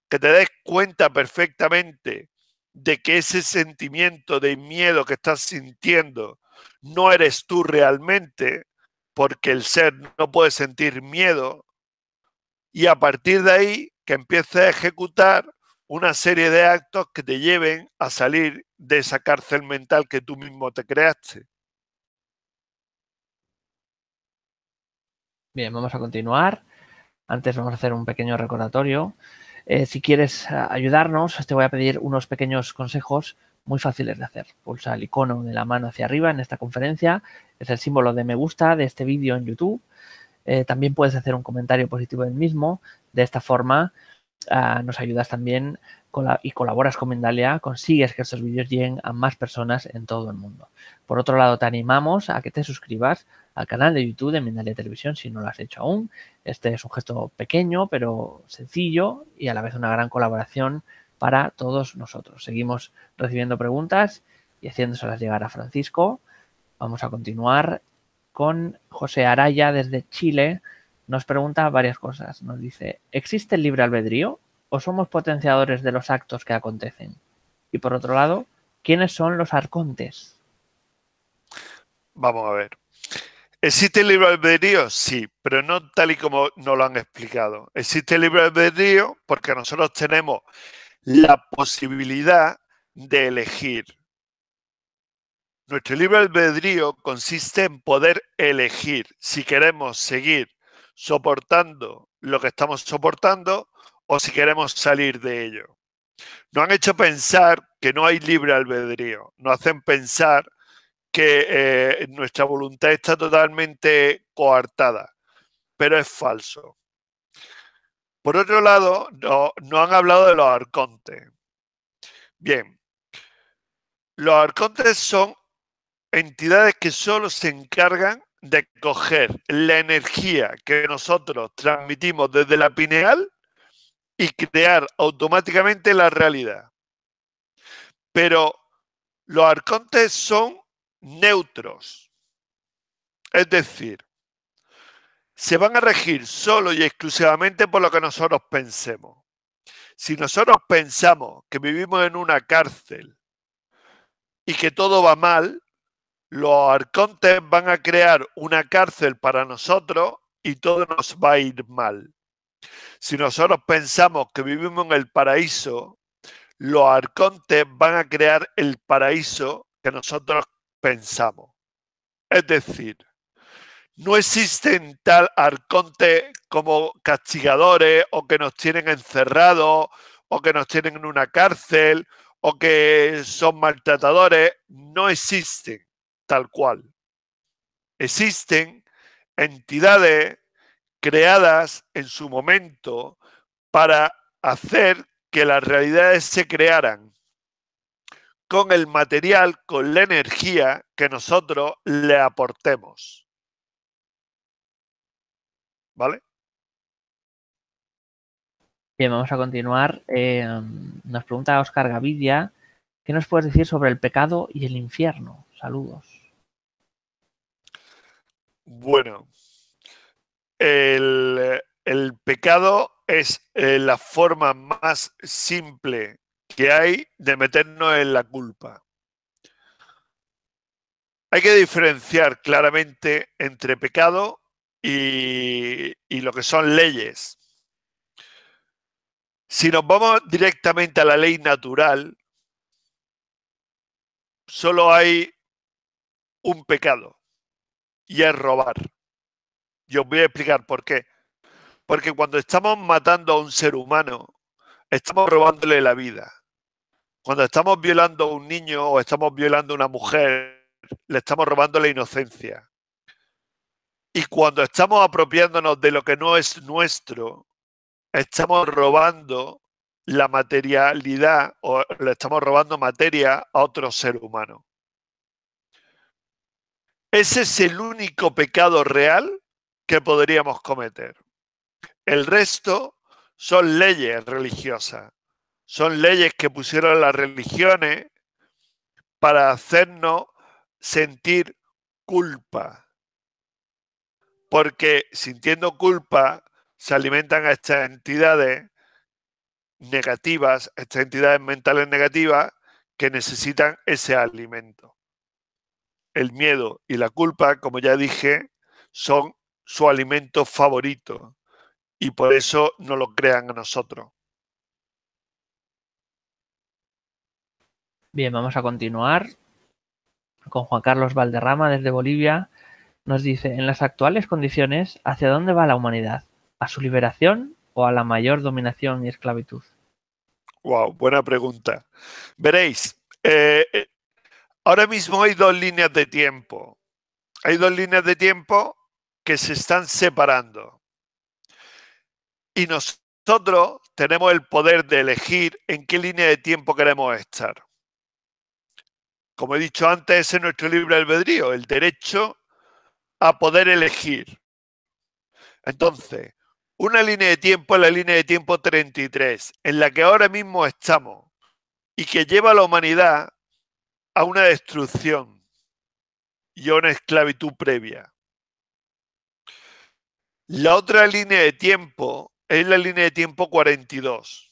que te des cuenta perfectamente de que ese sentimiento de miedo que estás sintiendo no eres tú realmente, porque el ser no puede sentir miedo, y a partir de ahí que empieces a ejecutar una serie de actos que te lleven a salir de esa cárcel mental que tú mismo te creaste. Bien, vamos a continuar. Antes vamos a hacer un pequeño recordatorio eh, si quieres ah, ayudarnos, te voy a pedir unos pequeños consejos muy fáciles de hacer. Pulsa el icono de la mano hacia arriba en esta conferencia, es el símbolo de me gusta de este vídeo en YouTube. Eh, también puedes hacer un comentario positivo del mismo. De esta forma ah, nos ayudas también y colaboras con Mindalia, consigues que estos vídeos lleguen a más personas en todo el mundo. Por otro lado, te animamos a que te suscribas al canal de YouTube de Mindalia Televisión si no lo has hecho aún. Este es un gesto pequeño, pero sencillo y a la vez una gran colaboración para todos nosotros. Seguimos recibiendo preguntas y haciéndoselas llegar a Francisco. Vamos a continuar con José Araya desde Chile. Nos pregunta varias cosas. Nos dice, ¿existe el libre albedrío o somos potenciadores de los actos que acontecen? Y por otro lado, ¿quiénes son los arcontes? Vamos a ver. ¿Existe el libre albedrío? Sí, pero no tal y como nos lo han explicado. Existe el libre albedrío porque nosotros tenemos la posibilidad de elegir. Nuestro libre albedrío consiste en poder elegir si queremos seguir soportando lo que estamos soportando o si queremos salir de ello. Nos han hecho pensar que no hay libre albedrío. Nos hacen pensar que eh, nuestra voluntad está totalmente coartada, pero es falso. Por otro lado, no, han hablado de los arcontes. Bien, los arcontes son entidades que solo se encargan de coger la energía que nosotros transmitimos desde la pineal y crear automáticamente la realidad. Pero los arcontes son neutros. Es decir, se van a regir solo y exclusivamente por lo que nosotros pensemos. Si nosotros pensamos que vivimos en una cárcel y que todo va mal, los arcontes van a crear una cárcel para nosotros y todo nos va a ir mal. Si nosotros pensamos que vivimos en el paraíso, los arcontes van a crear el paraíso que nosotros pensamos. Es decir, no existen tal arconte como castigadores o que nos tienen encerrados o que nos tienen en una cárcel o que son maltratadores. No existen tal cual. Existen entidades creadas en su momento para hacer que las realidades se crearan, con el material, con la energía que nosotros le aportemos. ¿Vale? Bien, vamos a continuar. Eh, nos pregunta Oscar Gavidia, ¿qué nos puedes decir sobre el pecado y el infierno? Saludos. Bueno, el, pecado es eh, la forma más simple que hay de meternos en la culpa. Hay que diferenciar claramente entre pecado y, lo que son leyes. Si nos vamos directamente a la ley natural, solo hay un pecado y es robar. Y os voy a explicar por qué. Porque cuando estamos matando a un ser humano, estamos robándole la vida. Cuando estamos violando a un niño o estamos violando a una mujer, le estamos robando la inocencia. Y cuando estamos apropiándonos de lo que no es nuestro, estamos robando la materialidad o le estamos robando materia a otro ser humano. Ese es el único pecado real que podríamos cometer. El resto son leyes religiosas. Son leyes que pusieron las religiones para hacernos sentir culpa. Porque sintiendo culpa se alimentan a estas entidades negativas, estas entidades mentales negativas que necesitan ese alimento. El miedo y la culpa, como ya dije, son su alimento favorito y por eso no lo crean a nosotros. Bien, vamos a continuar con Juan Carlos Valderrama desde Bolivia. Nos dice, en las actuales condiciones, ¿hacia dónde va la humanidad? ¿A su liberación o a la mayor dominación y esclavitud? Wow, buena pregunta. Veréis, eh, eh, ahora mismo hay dos líneas de tiempo. Hay dos líneas de tiempo que se están separando. Y nosotros tenemos el poder de elegir en qué línea de tiempo queremos estar. Como he dicho antes, ese es nuestro libre albedrío, el derecho a poder elegir. Entonces, una línea de tiempo es la línea de tiempo 33, en la que ahora mismo estamos y que lleva a la humanidad a una destrucción y a una esclavitud previa. La otra línea de tiempo es la línea de tiempo 42.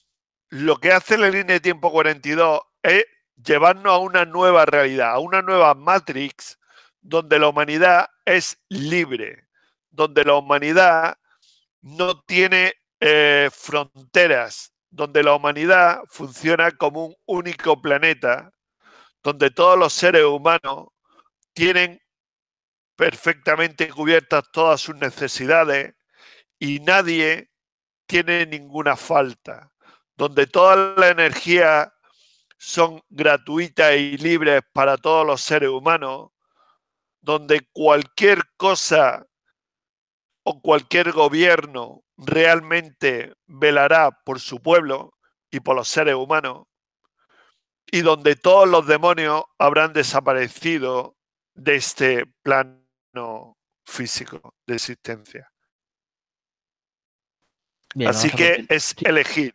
Lo que hace la línea de tiempo 42 es llevarnos a una nueva realidad, a una nueva Matrix donde la humanidad es libre, donde la humanidad no tiene eh, fronteras, donde la humanidad funciona como un único planeta, donde todos los seres humanos tienen perfectamente cubiertas todas sus necesidades y nadie tiene ninguna falta, donde toda la energía son gratuitas y libres para todos los seres humanos, donde cualquier cosa o cualquier gobierno realmente velará por su pueblo y por los seres humanos, y donde todos los demonios habrán desaparecido de este plano físico de existencia. Así que es elegir.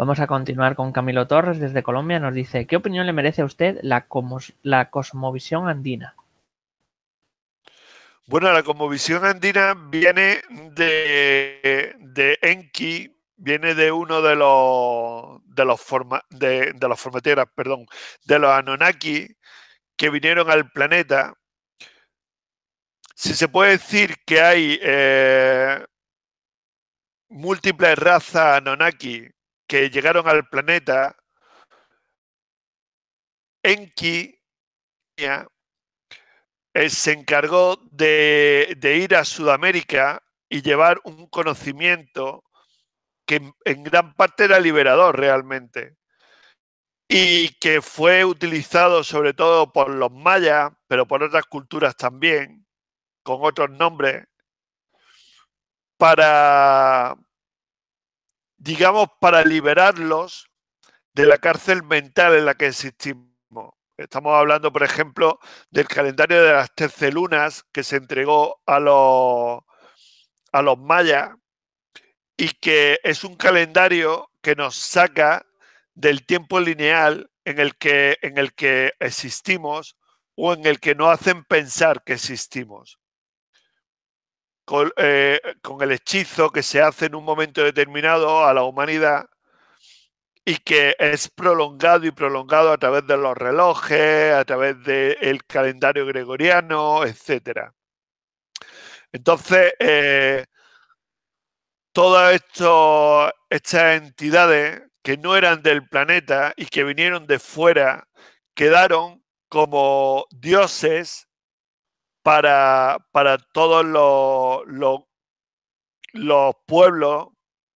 Vamos a continuar con Camilo Torres desde Colombia. Nos dice, ¿qué opinión le merece a usted la, cosmovisión andina? Bueno, la cosmovisión andina viene de, Enki, viene de uno de los de los de, los formateras, perdón, de los Anunnaki que vinieron al planeta. Si se puede decir que hay eh, múltiples razas Anunnaki que llegaron al planeta, Enki que eh, se encargó de, ir a Sudamérica y llevar un conocimiento que en gran parte era liberador realmente y que fue utilizado sobre todo por los mayas, pero por otras culturas también, con otros nombres, para, digamos, para liberarlos de la cárcel mental en la que existimos. Estamos hablando, por ejemplo, del calendario de las tercelunas que se entregó a los, a los mayas y que es un calendario que nos saca del tiempo lineal en el que, en el que existimos o en el que nos hacen pensar que existimos. Eh, con, el hechizo que se hace en un momento determinado a la humanidad y que es prolongado y prolongado a través de los relojes, a través del calendario gregoriano, etc. Entonces, eh, todas estas entidades que no eran del planeta y que vinieron de fuera, quedaron como dioses para, para todos los, los, pueblos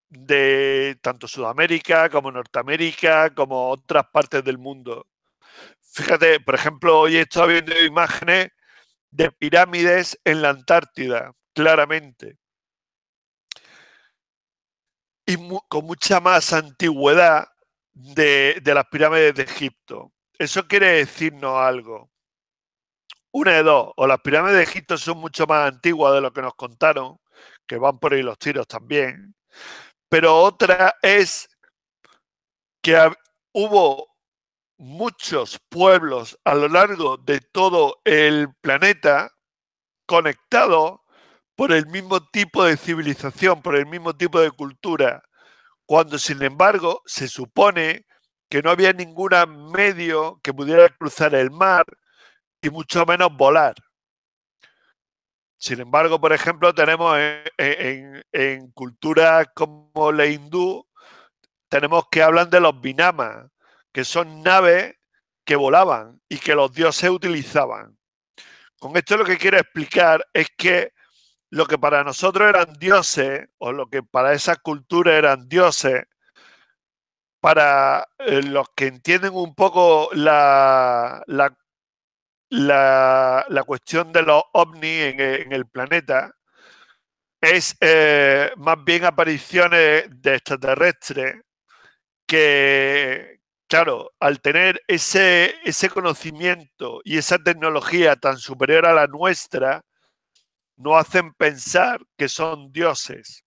de tanto Sudamérica como Norteamérica, como otras partes del mundo. Fíjate, por ejemplo, hoy he viendo imágenes de pirámides en la Antártida, claramente. Y con mucha más antigüedad de, de las pirámides de Egipto. Eso quiere decirnos algo. Una de dos, o las pirámides de Egipto son mucho más antiguas de lo que nos contaron, que van por ahí los tiros también, pero otra es que hubo muchos pueblos a lo largo de todo el planeta conectados por el mismo tipo de civilización, por el mismo tipo de cultura, cuando sin embargo se supone que no había ningún medio que pudiera cruzar el mar, y mucho menos volar. Sin embargo, por ejemplo, tenemos en, en, culturas como la hindú, tenemos que hablan de los binamas, que son naves que volaban y que los dioses utilizaban. Con esto lo que quiero explicar es que lo que para nosotros eran dioses, o lo que para esa cultura eran dioses, para eh, los que entienden un poco la, la, la, cuestión de los ovnis en, eh, el planeta es eh, más bien apariciones de extraterrestres que, claro, al tener ese, conocimiento y esa tecnología tan superior a la nuestra, nos hacen pensar que son dioses,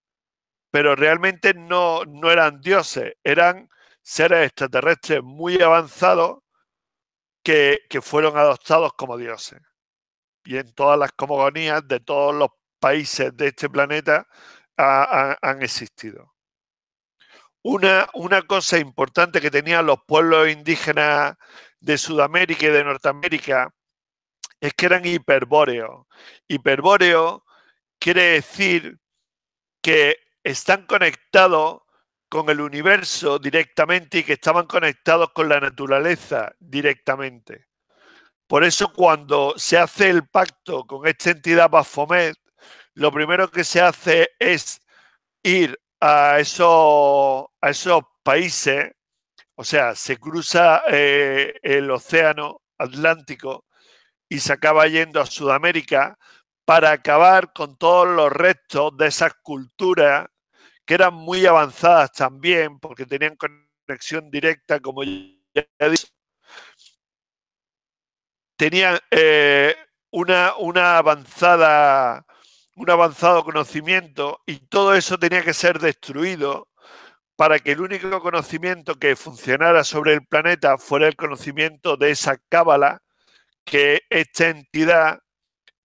pero realmente no, no eran dioses, eran seres extraterrestres muy avanzados que, fueron adoptados como dioses. Y en todas las comogonías de todos los países de este planeta han existido. Una, una, cosa importante que tenían los pueblos indígenas de Sudamérica y de Norteamérica es que eran hiperbóreos. Hiperbóreo quiere decir que están conectados con el universo directamente y que estaban conectados con la naturaleza directamente. Por eso cuando se hace el pacto con esta entidad Bafomet, lo primero que se hace es ir a esos, países, o sea, se cruza eh, el océano Atlántico y se acaba yendo a Sudamérica para acabar con todos los restos de esas culturas que eran muy avanzadas también, porque tenían conexión directa, como ya he dicho. Tenían eh, una, avanzada, un avanzado conocimiento y todo eso tenía que ser destruido para que el único conocimiento que funcionara sobre el planeta fuera el conocimiento de esa cábala que esta entidad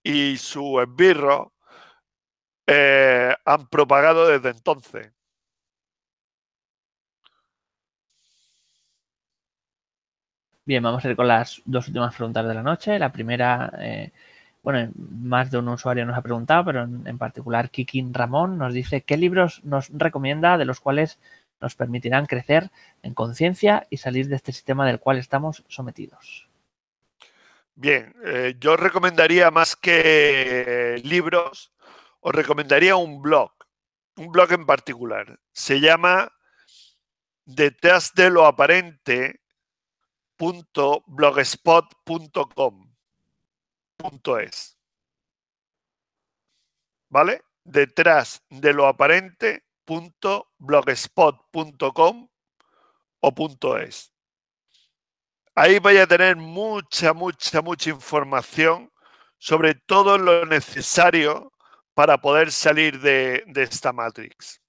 y su esbirro eh, han propagado desde entonces. Bien, vamos a ir con las dos últimas preguntas de la noche. La primera, eh, bueno, más de un usuario nos ha preguntado, pero en, particular Kikin Ramón nos dice qué libros nos recomienda de los cuales nos permitirán crecer en conciencia y salir de este sistema del cual estamos sometidos. Bien, eh, yo recomendaría más que libros, os recomendaría un blog, un blog en particular. Se llama detrás de lo aparente.blogspot.com.es ¿Vale? Detrás de lo aparente.blogspot.com o punto es. Ahí vais a tener mucha, mucha, mucha información sobre todo lo necesario para poder salir de, esta matrix.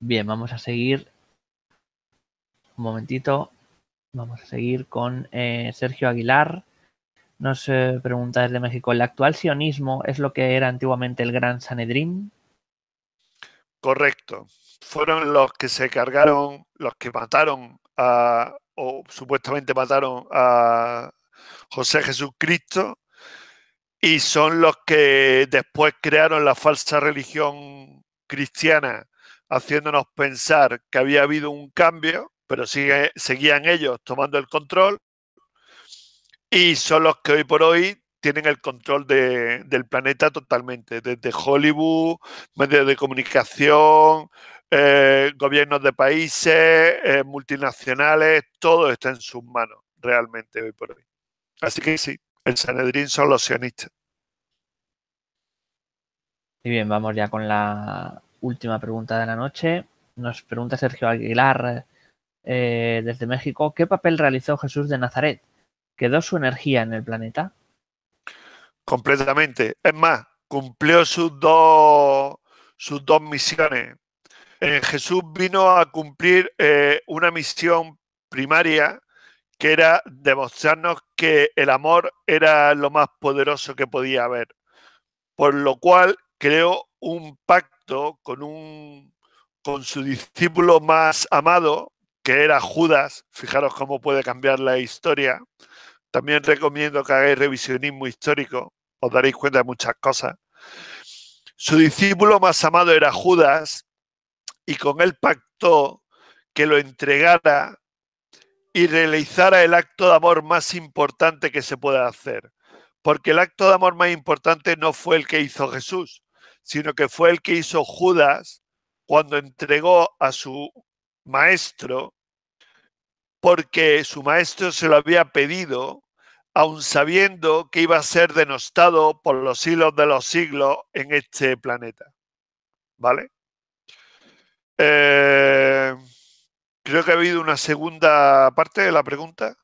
Bien, vamos a seguir. Un momentito. Vamos a seguir con eh, Sergio Aguilar. Nos eh, pregunta desde México, ¿el actual sionismo es lo que era antiguamente el Gran Sanedrín? Correcto. Fueron los que se cargaron, los que mataron a, o supuestamente mataron a José Jesucristo y son los que después crearon la falsa religión cristiana, haciéndonos pensar que había habido un cambio, pero seguían ellos tomando el control y son los que hoy por hoy tienen el control del planeta totalmente, desde Hollywood, medios de comunicación, eh, gobiernos de países, eh, multinacionales, todo está en sus manos realmente hoy por hoy. Así que sí, el Sanedrín son los sionistas. y bien, vamos ya con la última pregunta de la noche. Nos pregunta Sergio Aguilar eh, desde México, ¿qué papel realizó Jesús de Nazaret? ¿Quedó su energía en el planeta? Completamente. Es más, cumplió sus dos, sus dos misiones. Eh, Jesús vino a cumplir eh, una misión primaria que era demostrarnos que el amor era lo más poderoso que podía haber. Por lo cual creó un pacto con, un, con su discípulo más amado, que era Judas. Fijaros cómo puede cambiar la historia. También recomiendo que hagáis revisionismo histórico, os daréis cuenta de muchas cosas. Su discípulo más amado era Judas, y con él pactó que lo entregara y realizara el acto de amor más importante que se pueda hacer. Porque el acto de amor más importante no fue el que hizo Jesús, sino que fue el que hizo Judas cuando entregó a su maestro, porque su maestro se lo había pedido, aun sabiendo que iba a ser denostado por los siglos de los siglos en este planeta. ¿Vale? Eh, creo que ha habido una segunda parte de la pregunta.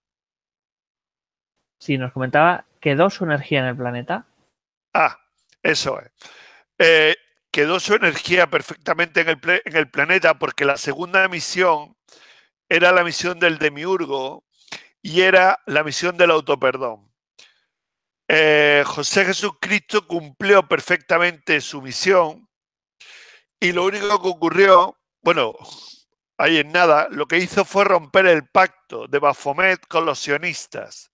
Sí, nos comentaba, ¿quedó su energía en el planeta? Ah, eso es. Eh, quedó su energía perfectamente en el, planeta porque la segunda misión era la misión del demiurgo y era la misión del autoperdón. Eh, José Jesucristo cumplió perfectamente su misión y lo único que ocurrió bueno, ahí en nada, lo que hizo fue romper el pacto de Bafomet con los sionistas.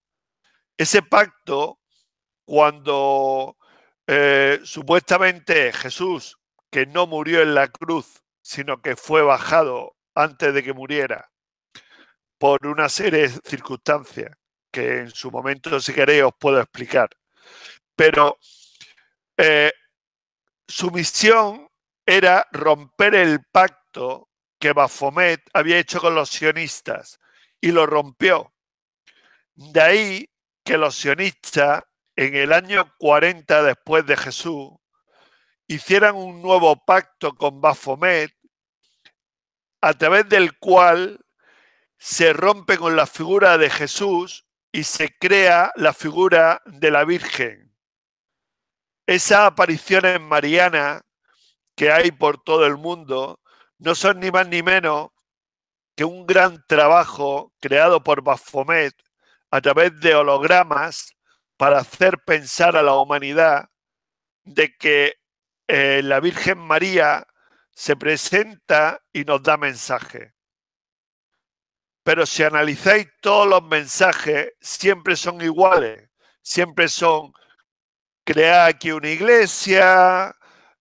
Ese pacto, cuando eh, supuestamente Jesús, que no murió en la cruz, sino que fue bajado antes de que muriera, por una serie de circunstancias que en su momento, si queréis, os puedo explicar. Pero eh, su misión era romper el pacto que Bafomet había hecho con los sionistas y lo rompió. De ahí que los sionistas, en el año 40 después de Jesús, hicieran un nuevo pacto con Bafomet, a través del cual se rompe con la figura de Jesús y se crea la figura de la Virgen. Esas apariciones Mariana que hay por todo el mundo no son ni más ni menos que un gran trabajo creado por Baphomet a través de hologramas para hacer pensar a la humanidad de que eh, la Virgen María se presenta y nos da mensaje. Pero si analizáis todos los mensajes, siempre son iguales. Siempre son crea aquí una iglesia,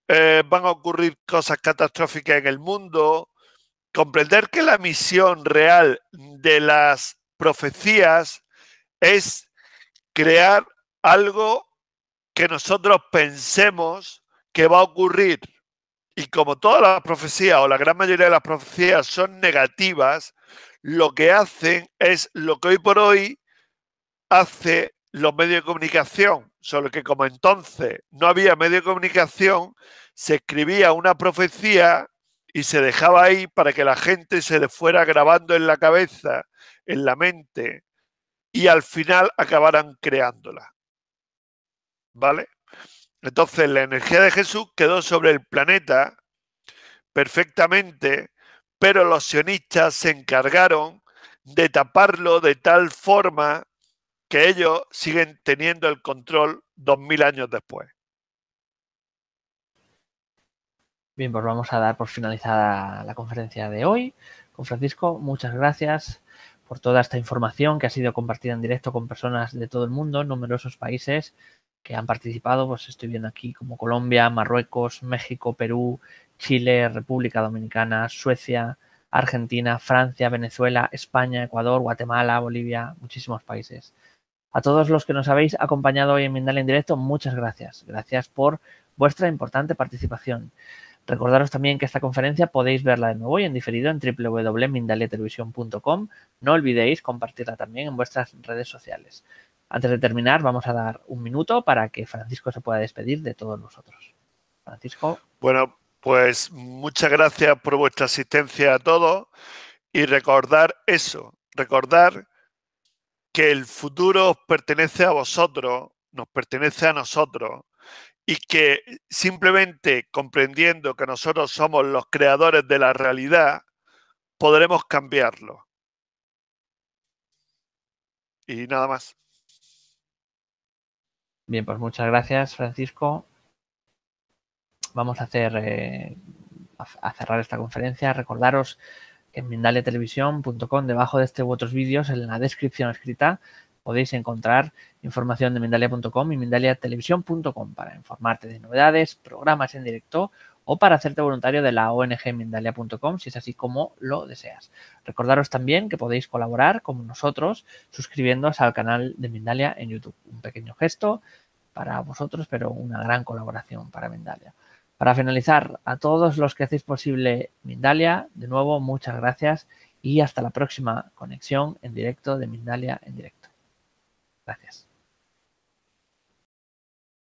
eh, van a ocurrir cosas catastróficas en el mundo, comprender que la misión real de las profecías es crear algo que nosotros pensemos que va a ocurrir. Y como todas las profecías o la gran mayoría de las profecías son negativas, lo que hacen es lo que hoy por hoy hace los medios de comunicación, solo que como entonces no había medio de comunicación, se escribía una profecía y se dejaba ahí para que la gente se le fuera grabando en la cabeza, en la mente, y al final acabaran creándola. ¿Vale? Entonces la energía de Jesús quedó sobre el planeta perfectamente, pero los sionistas se encargaron de taparlo de tal forma que ellos siguen teniendo el control dos mil años después. Bien, pues vamos a dar por finalizada la conferencia de hoy. Con Francisco, muchas gracias por toda esta información que ha sido compartida en directo con personas de todo el mundo, numerosos países que han participado. Pues estoy viendo aquí como Colombia, Marruecos, México, Perú, Chile, República Dominicana, Suecia, Argentina, Francia, Venezuela, España, Ecuador, Guatemala, Bolivia, muchísimos países. A todos los que nos habéis acompañado hoy en Mindal en directo, muchas gracias. Gracias por vuestra importante participación. Recordaros también que esta conferencia podéis verla de nuevo y en diferido en www.mindaletelevisión.com. No olvidéis compartirla también en vuestras redes sociales. Antes de terminar, vamos a dar un minuto para que Francisco se pueda despedir de todos nosotros. Francisco. Bueno, pues muchas gracias por vuestra asistencia a todos y recordar eso, recordar que el futuro pertenece a vosotros, nos pertenece a nosotros, y que simplemente comprendiendo que nosotros somos los creadores de la realidad, podremos cambiarlo. Y nada más. Bien, pues muchas gracias, Francisco. Vamos a hacer eh, a cerrar esta conferencia. Recordaros en mindaliatelevisión.com, debajo de este u otros vídeos, en la descripción escrita, podéis encontrar información de Mindalia.com y MindaliaTelevisión.com para informarte de novedades, programas en directo o para hacerte voluntario de la ONG Mindalia.com si es así como lo deseas. Recordaros también que podéis colaborar con nosotros suscribiéndoos al canal de Mindalia en YouTube. Un pequeño gesto para vosotros, pero una gran colaboración para Mindalia. Para finalizar, a todos los que hacéis posible Mindalia, de nuevo muchas gracias y hasta la próxima conexión en directo de Mindalia en directo. Gracias.